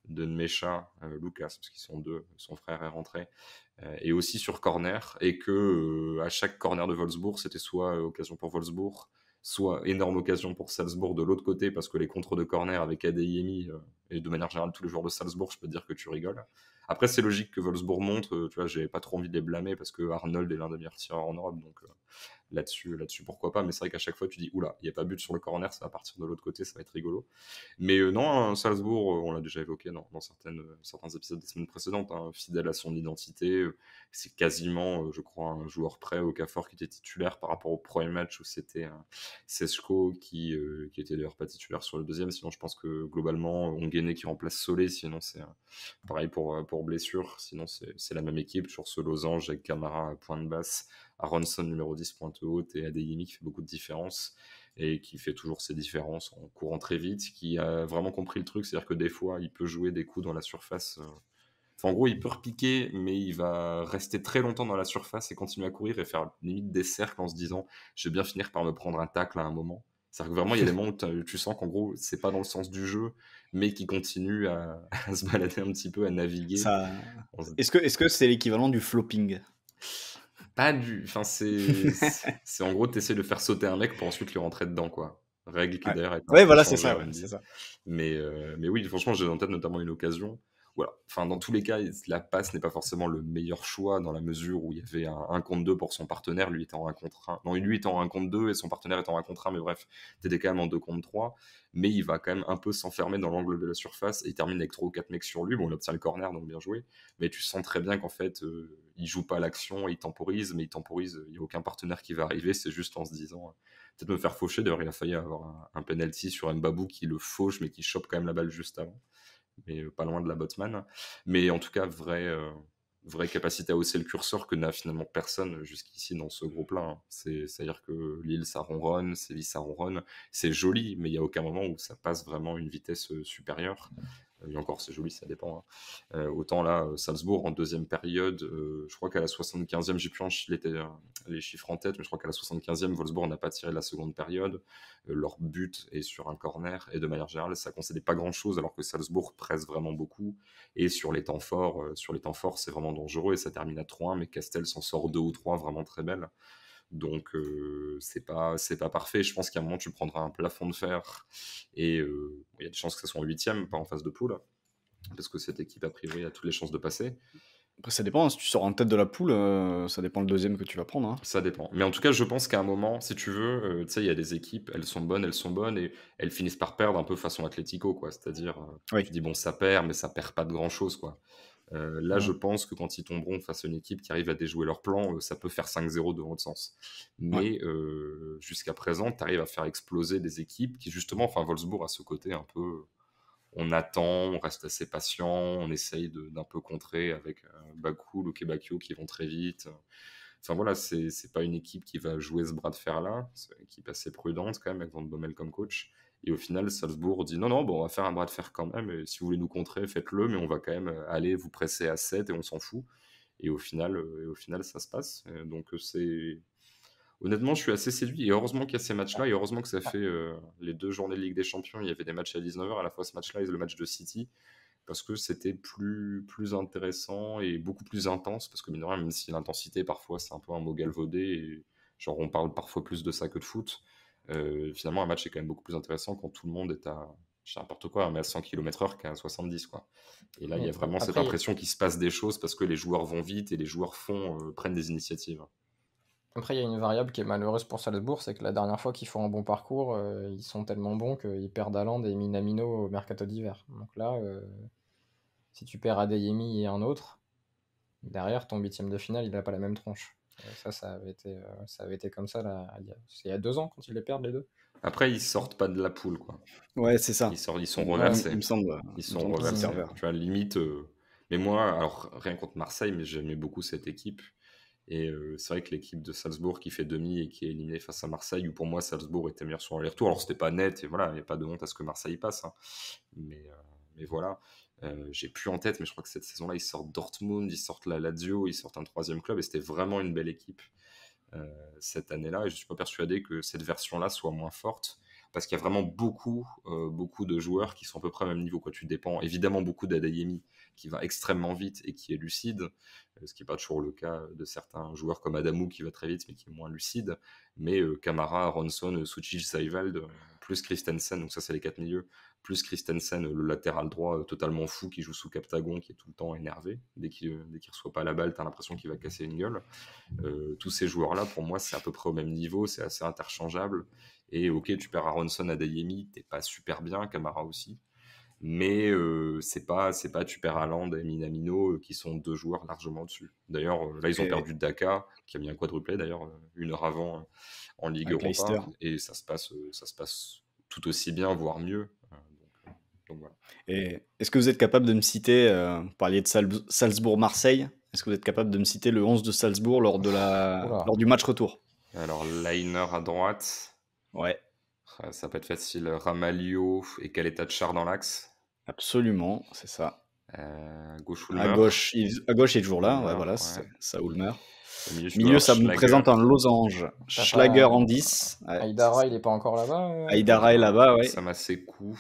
de Mecha, Lucas, parce qu'ils sont deux, son frère est rentré. Euh, et aussi sur corner, et que euh, à chaque corner de Wolfsburg, c'était soit euh, occasion pour Wolfsburg, soit énorme occasion pour Salzbourg de l'autre côté, parce que les contres de corner avec ADIMI, et de manière générale tous les joueurs de Salzbourg, je peux dire que tu rigoles. Après, c'est logique que Wolfsburg monte, tu vois, j'ai pas trop envie de les blâmer, parce que Arnold est l'un des meilleurs tireurs en Europe, donc là-dessus, là-dessus, pourquoi pas. Mais c'est vrai qu'à chaque fois, tu dis, oula, il n'y a pas but sur le corner, ça va partir de l'autre côté, ça va être rigolo. Mais euh, non, hein, Salzbourg, euh, on l'a déjà évoqué dans, certaines, euh, certains épisodes des semaines précédentes, hein, fidèle à son identité, c'est quasiment, euh, je crois, un joueur prêt au Cafor qui était titulaire par rapport au premier match où c'était Sesco euh, qui, euh, qui était d'ailleurs pas titulaire sur le deuxième. Sinon, je pense que globalement, Onguené qui remplace Solé. Sinon, c'est pareil pour, pour blessure. Sinon, c'est la même équipe. Sur ce losange, avec Camara à de basse, Aronson numéro 10 pointe haute et Adeyemi qui fait beaucoup de différences et qui fait toujours ses différences en courant très vite, qui a vraiment compris le truc, c'est-à-dire que des fois il peut jouer des coups dans la surface en gros, il peut repiquer, mais il va rester très longtemps dans la surface et continuer à courir et faire limite des cercles en se disant je vais bien finir par me prendre un tacle à un moment. C'est-à-dire que vraiment, il y a des moments où tu sens qu'en gros, c'est pas dans le sens du jeu, mais qu'il continue à, se balader un petit peu, à naviguer. Est-ce que c'est -ce l'équivalent du flopping Pas du. Enfin, c'est en gros, tu essaies de faire sauter un mec pour ensuite lui rentrer dedans, quoi règle qui ouais. d'ailleurs voilà, c'est ça, Mais, euh, mais oui, franchement, j'ai en tête notamment une occasion voilà. Enfin, dans tous les cas, la passe n'est pas forcément le meilleur choix dans la mesure où il y avait un, un contre 2 pour son partenaire, lui étant un contre 1. Non, lui étant un contre 2 et son partenaire étant un contre 1, mais bref, t'étais quand même en 2 contre 3. Mais il va quand même un peu s'enfermer dans l'angle de la surface et il termine avec 3 ou 4 mecs sur lui. Bon, il obtient le corner, donc bien joué. Mais tu sens très bien qu'en fait, euh, il joue pas l'action, il temporise, mais il temporise. Il n'y a aucun partenaire qui va arriver, c'est juste en se disant. Euh, peut-être me faire faucher, d'ailleurs il a failli avoir un, penalty sur babou qui le fauche mais qui chope quand même la balle juste avant mais euh, pas loin de la botman Mais en tout cas, vraie, euh, vraie capacité à hausser le curseur que n'a finalement personne jusqu'ici dans ce mmh. groupe-là. Hein. C'est-à-dire que Lille, ça ronronne, Séville, ça ronronne. C'est joli, mais il n'y a aucun moment où ça passe vraiment une vitesse euh, supérieure. Mmh encore, c'est joli, ça dépend. Hein. Euh, autant là, euh, Salzbourg en deuxième période, euh, je crois qu'à la 75e, j'ai plus en, les, chiffres en tête, mais je crois qu'à la 75e, Wolfsburg n'a pas tiré la seconde période. leur but est sur un corner et de manière générale, ça concédait pas grand chose alors que Salzbourg presse vraiment beaucoup. Et sur les temps forts, sur forts, c'est vraiment dangereux et ça termine à 3-1, mais Castel s'en sort 2 ou 3 vraiment très belles donc euh, c'est pas c'est pas parfait. Je pense qu'à un moment tu prendras un plafond de fer et euh, il y a des chances que ça soit en huitième, pas en phase de poule, parce que cette équipe a priori a toutes les chances de passer. Après, ça dépend. Si tu sors en tête de la poule, euh, ça dépend le deuxième que tu vas prendre. Hein. Ça dépend. Mais en tout cas, je pense qu'à un moment, si tu veux, il y a des équipes, elles sont bonnes, elles sont bonnes, et elles finissent par perdre un peu façon Atletico, quoi. C'est-à-dire, tu dis, bon, ça perd, mais ça perd pas de grand-chose, quoi. Euh, là, je pense que quand ils tomberont face à une équipe qui arrive à déjouer leur plan, euh, ça peut faire 5-0 de l'autre sens. Mais euh, jusqu'à présent, tu arrives à faire exploser des équipes qui, justement, enfin, Wolfsburg à ce côté un peu. On attend, on reste assez patient, on essaye d'un peu contrer avec Bakou, ou Kebakio qui vont très vite. Enfin voilà, c'est pas une équipe qui va jouer ce bras de fer là. C'est une équipe assez prudente quand même avec Van Bommel comme coach. Et au final, Salzbourg dit non, non, bon, on va faire un bras de fer quand même. Et si vous voulez nous contrer, faites-le, mais on va quand même euh, aller vous presser à 7 et on s'en fout. Et au final, euh, et au final ça se passe. Euh, donc, c'est. Honnêtement, je suis assez séduit. Et heureusement qu'il y a ces matchs-là. Et heureusement que ça fait les deux journées de Ligue des Champions. Il y avait des matchs à 19h, à la fois ce match-là et le match de City. Parce que c'était plus, plus intéressant et beaucoup plus intense. Parce que, mine de rien, même si l'intensité, parfois, c'est un peu un mot galvaudé. genre, on parle parfois plus de ça que de foot euh, finalement, un match est quand même beaucoup plus intéressant quand tout le monde est à, je n'importe quoi, mais à 100 km/h qu'à 70. Quoi. Et là, il y a vraiment cette impression qu'il se passe des choses parce que les joueurs vont vite et les joueurs font, euh, prennent des initiatives. Après, il y a une variable qui est malheureuse pour Salzbourg, c'est que la dernière fois qu'ils font un bon parcours, euh, ils sont tellement bons qu'ils perdent Allende et Minamino au mercato d'hiver. Donc là, si tu perds Adeyemi et un autre, derrière, ton huitième de finale, il n'a pas la même tronche ça, ça avait été, euh, ça avait été comme ça là, il, y a, deux ans quand ils les perdent les deux. Après, ils sortent pas de la poule, quoi. Ouais, c'est ça. Ils, sortent, ils sont reversés. il me semble. Ils sont reversés. Tu vois, limite. Euh, mais moi, alors rien contre Marseille, mais j'aimais beaucoup cette équipe. Et euh, c'est vrai que l'équipe de Salzbourg qui fait demi et qui est éliminée face à Marseille, ou pour moi Salzbourg était meilleur sur les retours Alors c'était pas net, et voilà, il n'y a pas de honte à ce que Marseille passe. Hein. Mais, mais voilà. Euh, j'ai plus en tête, mais je crois que cette saison-là, ils sortent Dortmund, ils sortent la Lazio, ils sortent un troisième club, et c'était vraiment une belle équipe euh, cette année-là. Et je suis pas persuadé que cette version-là soit moins forte, parce qu'il y a vraiment beaucoup, euh, beaucoup de joueurs qui sont à peu près au même niveau. Quoi. Tu dépends évidemment beaucoup d'Adayemi, qui va extrêmement vite et qui est lucide, ce qui n'est pas toujours le cas de certains joueurs comme Adamou, qui va très vite, mais qui est moins lucide. Mais Kamara, Ronson, Suchil, Saivald, plus Christensen, donc ça, c'est les quatre milieux plus Christensen, le latéral droit euh, totalement fou qui joue sous Captagon, qui est tout le temps énervé. Dès qu'il ne euh, reçoit pas la balle, tu as l'impression qu'il va casser une gueule. Euh, tous ces joueurs-là, pour moi, c'est à peu près au même niveau, c'est assez interchangeable. Et ok, tu perds Aronson à Dayemi, pas super bien, Camara aussi. Mais c'est pas c'est pas tu perds Aland, et Minamino qui sont deux joueurs largement dessus. D'ailleurs, là ils ont perdu Daka qui a mis un quadruplé d'ailleurs une heure avant en Ligue Europa et ça se passe ça se passe tout aussi bien voire mieux est-ce que vous êtes capable de me citer, euh, vous parliez de Salzbourg-Marseille, est-ce que vous êtes capable de me citer le 11 de Salzbourg lors, de la... lors du match retour Alors, Liner à droite. Ouais. Ah, ça peut être facile. Ramalio et quel état de char dans l'axe Absolument, c'est ça. Euh, gauche ou À gauche, à gauche, il est toujours là. voilà, ça Ulmer. Milieu, milieu ça me présente un losange. Schlager en 10. Aïdara, il n'est pas encore là-bas Aïdara est là-bas, ouais. secoué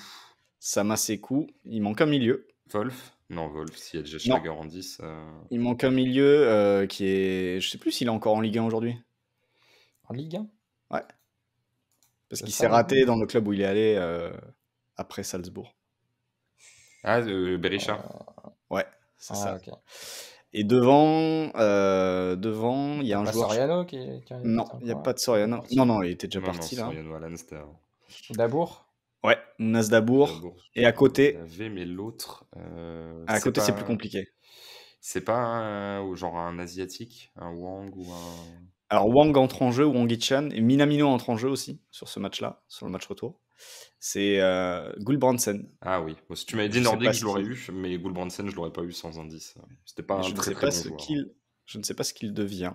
ça coups, il manque un milieu. Wolf Non, Wolf, s'il y a déjà Schlager en 10. Euh, il manque un milieu euh, qui est. Je sais plus s'il est encore en Ligue 1 aujourd'hui. En Ligue 1 Ouais. Parce qu'il s'est raté dans le club où il est allé euh, après Salzbourg. Ah, Berisha Ouais, c'est ah, ça. Et devant, devant, il y a un joueur. Soriano qui, qui Non, il n'y a pas de Soriano. Non, non, il était déjà parti là. Soriano à Dabour Ouais, Nasdabour. et à côté. Avait, mais l'autre. Euh, à côté, c'est plus compliqué. C'est pas un, genre un asiatique, un Wang ou un. Alors Wang entre en jeu, Wang Yichan et Minamino entre en jeu aussi sur ce match-là, sur le match retour. C'est euh, Gulbrandsen. Ah oui, si tu m'avais dit Nordique, je, l'aurais eu, mais Gulbrandsen, je l'aurais pas eu sans indice. C'était pas un je très, très bon ce qu'il je ne sais pas ce qu'il devient,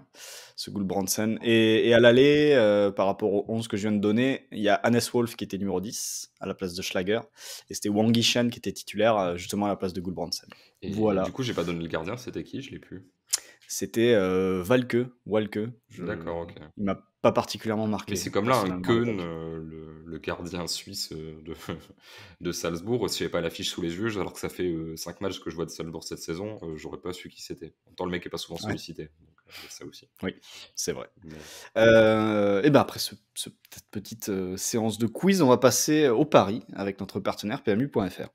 ce Gulbrandsen. Et, et à l'aller, euh, par rapport aux 11 que je viens de donner, il y a Hannes Wolf qui était numéro 10 à la place de Schlager. Et c'était Wang qui était titulaire euh, justement à la place de Gulbrandsen. voilà. Du coup, j'ai pas donné le gardien, c'était qui Je l'ai plus c'était euh, Walke. Je... D'accord, Il m'a pas particulièrement marqué. c'est comme là un Keun, le, gardien suisse euh, de, de Salzbourg. Si j'avais pas l'affiche sous les yeux, alors que ça fait 5 euh, matchs que je vois de Salzbourg cette saison, euh, j'aurais pas su qui c'était. En temps, le mec est pas souvent sollicité. ça aussi. Oui, c'est vrai. et ben après cette petite séance de quiz, on va passer au pari avec notre partenaire PMU.fr.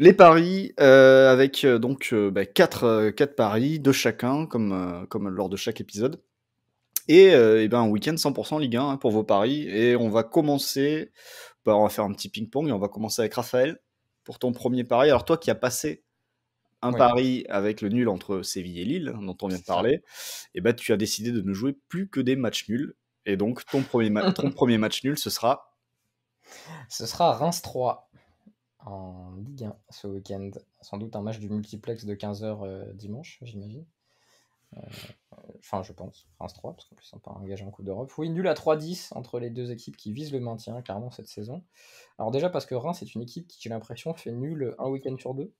Les paris euh, avec euh, donc euh, bah, quatre, paris, de chacun, comme, comme lors de chaque épisode. Et, ben, un week-end 100% Ligue 1 hein, pour vos paris. Et on va commencer, bah, on va faire un petit ping-pong et on va commencer avec Raphaël pour ton premier pari. Alors toi qui as passé un pari avec le nul entre Séville et Lille, dont on vient de parler, et eh ben, tu as décidé de ne jouer plus que des matchs nuls. Et donc ton premier, ton premier match nul, ce sera... Ce sera Reims 3 en Ligue 1 ce week-end. Sans doute un match du multiplex de 15h euh, dimanche, j'imagine. Euh, enfin, je pense. France 3, parce qu'en plus, on pas engagé en Coupe d'Europe. Oui, nul à 3-10 entre les deux équipes qui visent le maintien, clairement, cette saison. Alors, déjà, parce que Reims, c'est une équipe qui, j'ai l'impression, fait nul un week-end sur deux.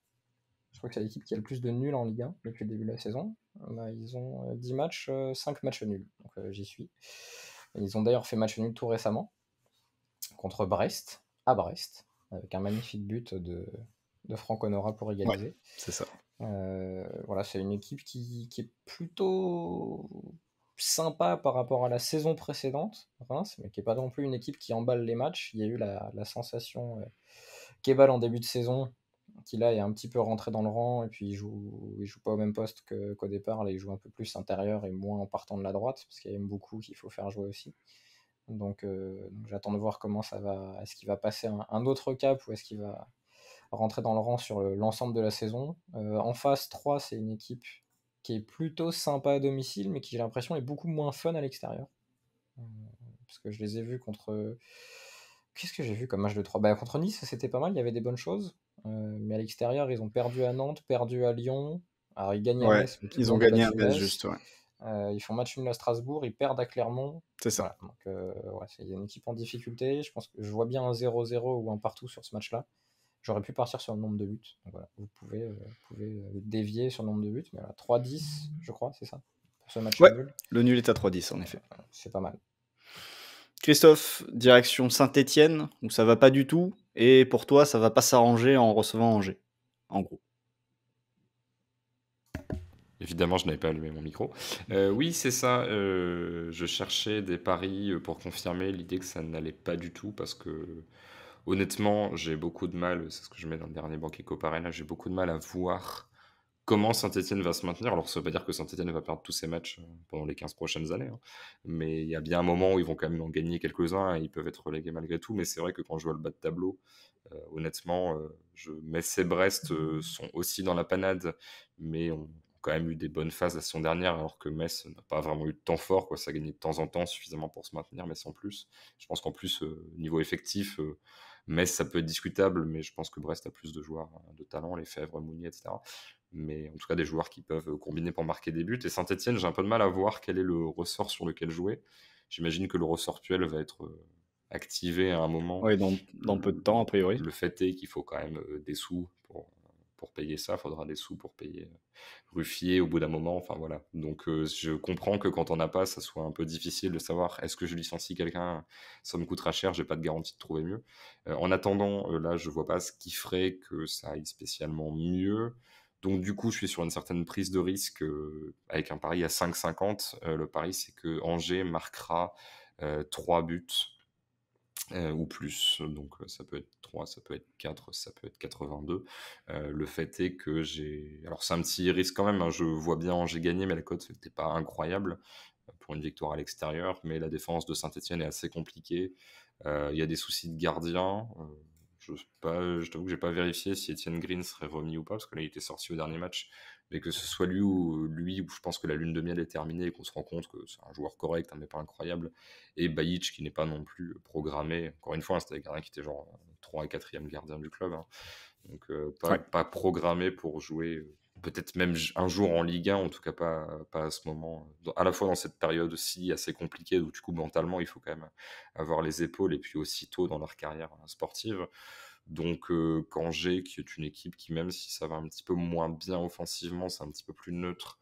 Je crois que c'est l'équipe qui a le plus de nuls en Ligue 1 depuis le début de la saison. ils ont 10 euh, matchs, 5 matchs nuls. Donc, j'y suis. Ils ont d'ailleurs fait match nul tout récemment contre Brest, à Brest avec un magnifique but de, de Franck Honora pour égaliser. c'est ça. Euh, voilà, c'est une équipe qui, qui, est plutôt sympa par rapport à la saison précédente, Reims, mais qui n'est pas non plus une équipe qui emballe les matchs. Il y a eu la, la sensation qu'Ebal euh, en début de saison, qui là est un petit peu rentré dans le rang, et puis il joue, il joue pas au même poste que, qu'au départ, là il joue un peu plus intérieur et moins en partant de la droite, parce qu'il y a beaucoup qu'il faut faire jouer aussi. Euh, donc, j'attends de voir comment ça va. Est-ce qu'il va passer un, autre cap ou est-ce qu'il va rentrer dans le rang sur l'ensemble de la saison euh, En phase 3, c'est une équipe qui est plutôt sympa à domicile, mais qui j'ai l'impression est beaucoup moins fun à l'extérieur. Euh, parce que je les ai vus contre. Qu'est-ce que j'ai vu comme match de 3 bah, Contre Nice, c'était pas mal, il y avait des bonnes choses. mais à l'extérieur, ils ont perdu à Nantes, perdu à Lyon. Alors, ils, ils ont gagné à Metz, juste. Ouais. Euh, ils font match nul à Strasbourg, ils perdent à Clermont. C'est ça. Euh, il y a une équipe en difficulté. Je pense que je vois bien un 0-0 ou un partout sur ce match-là. J'aurais pu partir sur le nombre de buts. vous, pouvez, euh, dévier sur le nombre de buts, mais voilà, 3-10, je crois, c'est ça Le nul est à 3-10, en effet. C'est pas mal. Christophe, direction Saint-Etienne, où ça va pas du tout, et pour toi, ça va pas s'arranger en recevant Angers, en gros. Évidemment, je n'avais pas allumé mon micro. Euh, oui, c'est ça. Euh, je cherchais des paris euh, pour confirmer l'idée que ça n'allait pas du tout parce que, honnêtement, j'ai beaucoup de mal, c'est ce que je mets dans le dernier banquier Là, j'ai beaucoup de mal à voir comment Saint-Etienne va se maintenir. Alors, ça ne veut pas dire que Saint-Etienne va perdre tous ses matchs pendant les 15 prochaines années, hein. mais il y a bien un moment où ils vont quand même en gagner quelques-uns et ils peuvent être relégués malgré tout. Mais c'est vrai que quand je vois le bas de tableau, honnêtement, je mets et Brest sont aussi dans la panade, mais on quand même eu des bonnes phases la saison dernière, alors que Metz n'a pas vraiment eu de temps fort. Quoi. Ça a gagné de temps en temps suffisamment pour se maintenir, mais sans plus. Je pense qu'en plus, euh, niveau effectif, euh, Metz, ça peut être discutable, mais je pense que Brest a plus de joueurs hein, de talent, les Fèvres, Mounier, etc. Mais en tout cas, des joueurs qui peuvent euh, combiner pour marquer des buts. Et Saint-Etienne, j'ai un peu de mal à voir quel est le ressort sur lequel jouer. J'imagine que le ressortuel va être activé à un moment. Oui, dans, dans, peu de temps, a priori. Le fait est qu'il faut quand même des sous pour pour payer ça, il faudra des sous pour payer euh, Ruffier au bout d'un moment. Enfin voilà. Donc euh, je comprends que quand on n'a pas, ça soit un peu difficile de savoir est-ce que je licencie quelqu'un, ça me coûtera cher, j'ai pas de garantie de trouver mieux. Euh, en attendant, là, je vois pas ce qui ferait que ça aille spécialement mieux. Donc du coup, je suis sur une certaine prise de risque avec un pari à 5,50. le pari, c'est que Angers marquera trois buts euh, ou plus, donc euh, ça peut être 3, ça peut être 4, ça peut être 82. Euh, le fait est que j'ai... Alors c'est un petit risque quand même, hein, je vois bien j'ai gagné, mais la cote n'était pas incroyable pour une victoire à l'extérieur, mais la défense de Saint-Etienne est assez compliquée. Il y a des soucis de gardien. je, sais pas, je t'avoue que j'ai pas vérifié si Etienne Green serait remis ou pas, parce qu'il était sorti au dernier match mais que ce soit lui ou lui, où je pense que la lune de miel est terminée et qu'on se rend compte que c'est un joueur correct, hein, mais pas incroyable, et Bayich qui n'est pas non plus programmé, encore une fois, hein, c'était un gardien qui était genre 3 et 4e gardien du club, hein. donc euh, pas, pas, programmé pour jouer euh, peut-être même un jour en Ligue 1, en tout cas pas, pas à ce moment, à la fois dans cette période aussi assez compliquée, où du coup mentalement il faut quand même avoir les épaules, et puis aussitôt dans leur carrière sportive. Donc quand j'ai qui est une équipe qui, même si ça va un petit peu moins bien offensivement, c'est un petit peu plus neutre.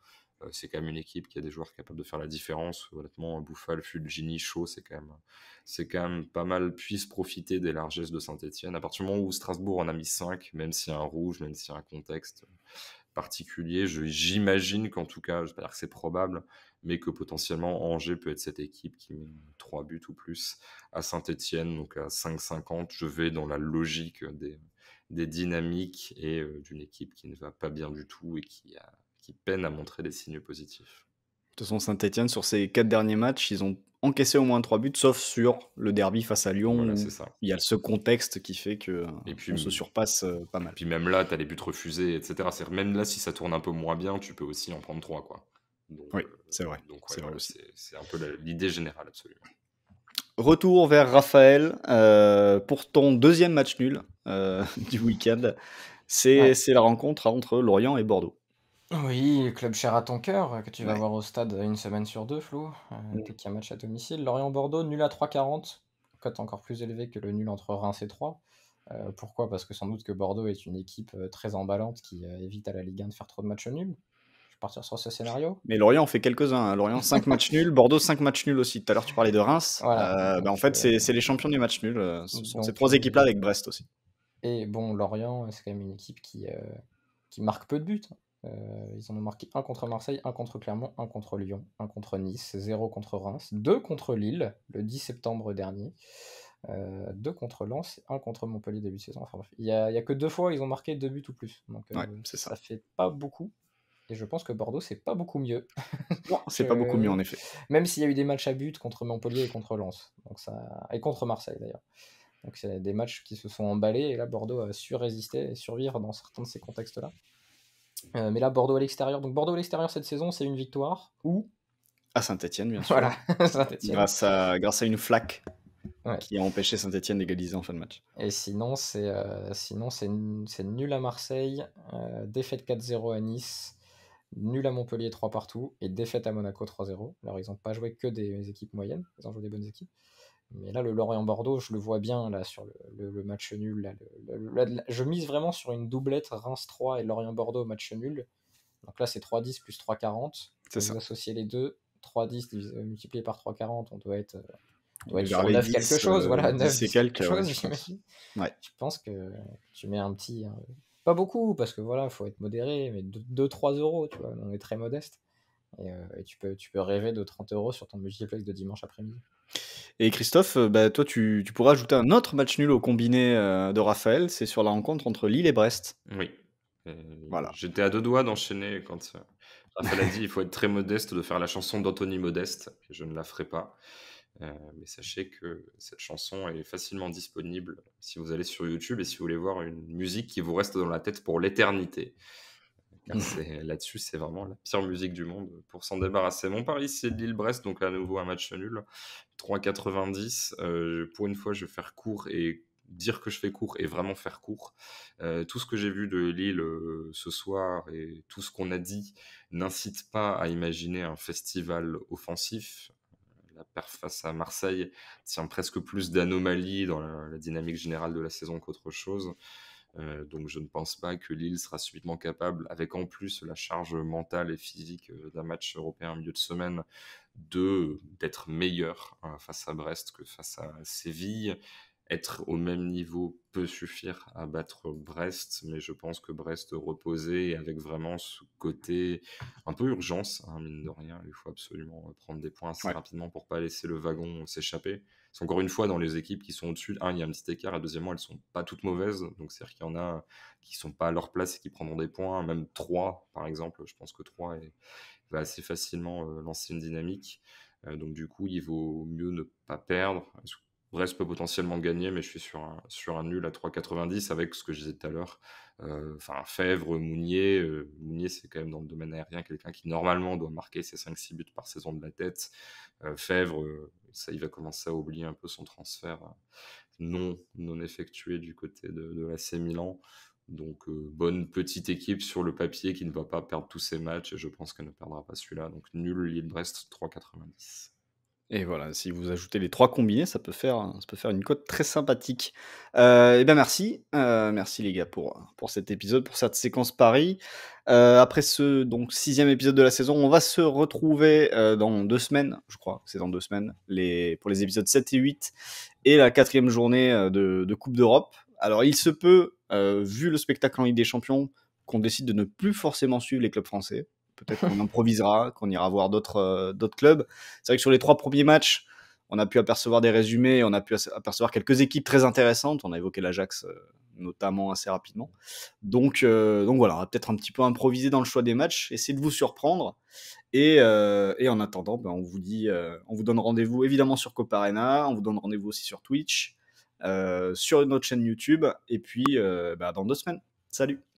c'est quand même une équipe qui a des joueurs capables de faire la différence. Honnêtement, Bouffal, Fulgini, Chaud, c'est quand même, c'est quand même pas mal. Puisse profiter des largesses de Saint-Etienne. À partir du moment où Strasbourg en a mis 5, même s'il y a un rouge, même s'il y a un contexte, particulier. J'imagine qu'en tout cas, j'espère que c'est probable, mais que potentiellement Angers peut être cette équipe qui met 3 buts ou plus à Saint-Etienne, donc à 5,50. Je vais dans la logique des, des dynamiques et euh, d'une équipe qui ne va pas bien du tout et qui, a, qui peine à montrer des signes positifs. De toute façon, Saint-Etienne, sur ces quatre derniers matchs, ils ont encaisser au moins trois buts, sauf sur le derby face à Lyon. Il y a ce contexte qui fait que euh, se surpasse euh, pas mal. Et puis même là, tu as les buts refusés, etc. Même là, si ça tourne un peu moins bien, tu peux aussi en prendre trois. Quoi. oui, euh, c'est vrai. c'est un peu l'idée générale, absolument. Retour vers Raphaël pour ton deuxième match nul du week-end. C'est la rencontre entre Lorient et Bordeaux. Oui, club cher à ton cœur, euh, que tu vas voir au stade une semaine sur deux, Flou, euh, mm. dès qu'il y a match à domicile. Lorient-Bordeaux, nul à 3,40, cote encore plus élevée que le nul entre Reims et Troyes. Euh, pourquoi Parce que sans doute que Bordeaux est une équipe très emballante qui évite à la Ligue 1 de faire trop de matchs nuls. Je vais partir sur ce scénario. Mais Lorient en fait quelques-uns. Hein. Lorient, 5 matchs nuls. Bordeaux, 5 matchs nuls aussi. Tout à l'heure, tu parlais de Reims. Ben, en fait, c'est les champions du match nul. Ce sont ces trois équipes-là avec Brest aussi. Et bon, Lorient, c'est quand même une équipe qui marque peu de buts. Hein. Euh, ils en ont marqué un contre Marseille, un contre Clermont, un contre Lyon, un contre Nice, 0 contre Reims, deux contre Lille le 10 septembre dernier, euh, deux contre Lens, un contre Montpellier début de saison. Enfin il n'y a, que deux fois, ils ont marqué deux buts ou plus. Donc euh, ça. fait pas beaucoup. Et je pense que Bordeaux, c'est pas beaucoup mieux. c'est pas beaucoup mieux en effet. Même s'il y a eu des matchs à but contre Montpellier et contre Lens. Donc ça... Et contre Marseille d'ailleurs. Donc c'est des matchs qui se sont emballés et là Bordeaux a su résister et survivre dans certains de ces contextes-là. Euh, mais là, Bordeaux à l'extérieur. Donc Bordeaux à l'extérieur cette saison, c'est une victoire. Où À Saint-Etienne, bien sûr. Grâce à, une flaque qui a empêché Saint-Etienne d'égaliser en fin de match. Et sinon, c'est euh, sinon c'est nul à Marseille, euh, défaite 4-0 à Nice, nul à Montpellier 3 partout et défaite à Monaco 3-0. Alors ils n'ont pas joué que des équipes moyennes, ils ont joué des bonnes équipes. Mais là, le Lorient-Bordeaux, je le vois bien là sur le, match nul. je mise vraiment sur une doublette Reims 3 et Lorient-Bordeaux match nul. Donc là, c'est 3-10 plus 3-40. C'est ça. associer les deux. 3-10 euh, multiplié par 3-40, on doit être, euh, doit être sur 9 quelque euh, chose. voilà, 9 quelque, chose, je, pense. que tu mets un petit. pas beaucoup, parce que voilà, faut être modéré, mais 2-3 euros, tu vois, on est très modeste. Et, tu, peux, tu peux rêver de 30 euros sur ton multiplex de dimanche après-midi. Et Christophe, euh, bah, toi, tu, tu, pourrais ajouter un autre match nul au combiné euh, de Raphaël, c'est sur la rencontre entre Lille et Brest. Oui. Euh, voilà. J'étais à deux doigts d'enchaîner quand Raphaël a dit il faut être très modeste de faire la chanson d'Anthony Modeste. je ne la ferai pas. mais sachez que cette chanson est facilement disponible si vous allez sur YouTube et si vous voulez voir une musique qui vous reste dans la tête pour l'éternité. Hmm. là-dessus, c'est vraiment la pire musique du monde. Pour s'en débarrasser, mon pari, c'est Lille-Brest, donc à nouveau un match nul. 3,90. Euh, pour une fois, je vais faire court et dire que je fais court et vraiment faire court. Euh, tout ce que j'ai vu de Lille euh, ce soir et tout ce qu'on a dit n'incite pas à imaginer un festival offensif. La perte face à Marseille tient presque plus d'anomalies dans la, dynamique générale de la saison qu'autre chose. Euh, donc je ne pense pas que Lille sera subitement capable, avec en plus la charge mentale et physique euh, d'un match européen au milieu de semaine, de d'être meilleur hein, face à Brest que face à Séville. Être au même niveau peut suffire à battre Brest, mais je pense que Brest reposé avec vraiment ce côté un peu urgence, hein, mine de rien, il faut absolument euh, prendre des points assez rapidement pour pas laisser le wagon s'échapper c'est encore une fois dans les équipes qui sont au-dessus, un, il y a un petit écart, et deuxièmement, elles sont pas toutes mauvaises. Donc, c'est-à-dire qu'il y en a qui sont pas à leur place et qui prendront des points, même 3, par exemple. Je pense que 3 va assez facilement euh, lancer une dynamique. Euh, donc, du coup, il vaut mieux ne pas perdre Brest peut potentiellement gagner, mais je suis sur un, sur un nul à 3,90 avec ce que je disais tout à l'heure. Euh, enfin, Fèvre, Mounier. Euh, Mounier, c'est quand même dans le domaine aérien quelqu'un qui normalement doit marquer ses 5-6 buts par saison de la tête. Euh, Fèvre, ça, il va commencer à oublier un peu son transfert non, non effectué du côté de, de l'AC Milan. Donc, bonne petite équipe sur le papier qui ne va pas perdre tous ses matchs et je pense qu'elle ne perdra pas celui-là. Donc, nul Lille-Brest 3,90. Et voilà, si vous ajoutez les trois combinés, ça peut faire, ça peut faire une cote très sympathique. Euh, eh bien merci, euh, merci les gars pour, pour cet épisode, pour cette séquence Paris. Euh, après ce donc sixième épisode de la saison, on va se retrouver dans deux semaines, je crois, c'est dans deux semaines, pour les épisodes 7 et 8 et la quatrième journée de, de Coupe d'Europe. Alors il se peut, vu le spectacle en Ligue des Champions, qu'on décide de ne plus forcément suivre les clubs français. Peut-être qu'on improvisera, qu'on ira voir euh, d'autres clubs. C'est vrai que sur les trois premiers matchs, on a pu apercevoir des résumés, on a pu apercevoir quelques équipes très intéressantes. On a évoqué l'Ajax euh, notamment assez rapidement. Euh, donc, voilà, on va peut-être un petit peu improviser dans le choix des matchs, essayer de vous surprendre. Et, en attendant, ben, on vous dit, on vous donne rendez-vous évidemment sur Coparena, on vous donne rendez-vous aussi sur Twitch, sur notre chaîne YouTube, et puis ben, dans deux semaines. Salut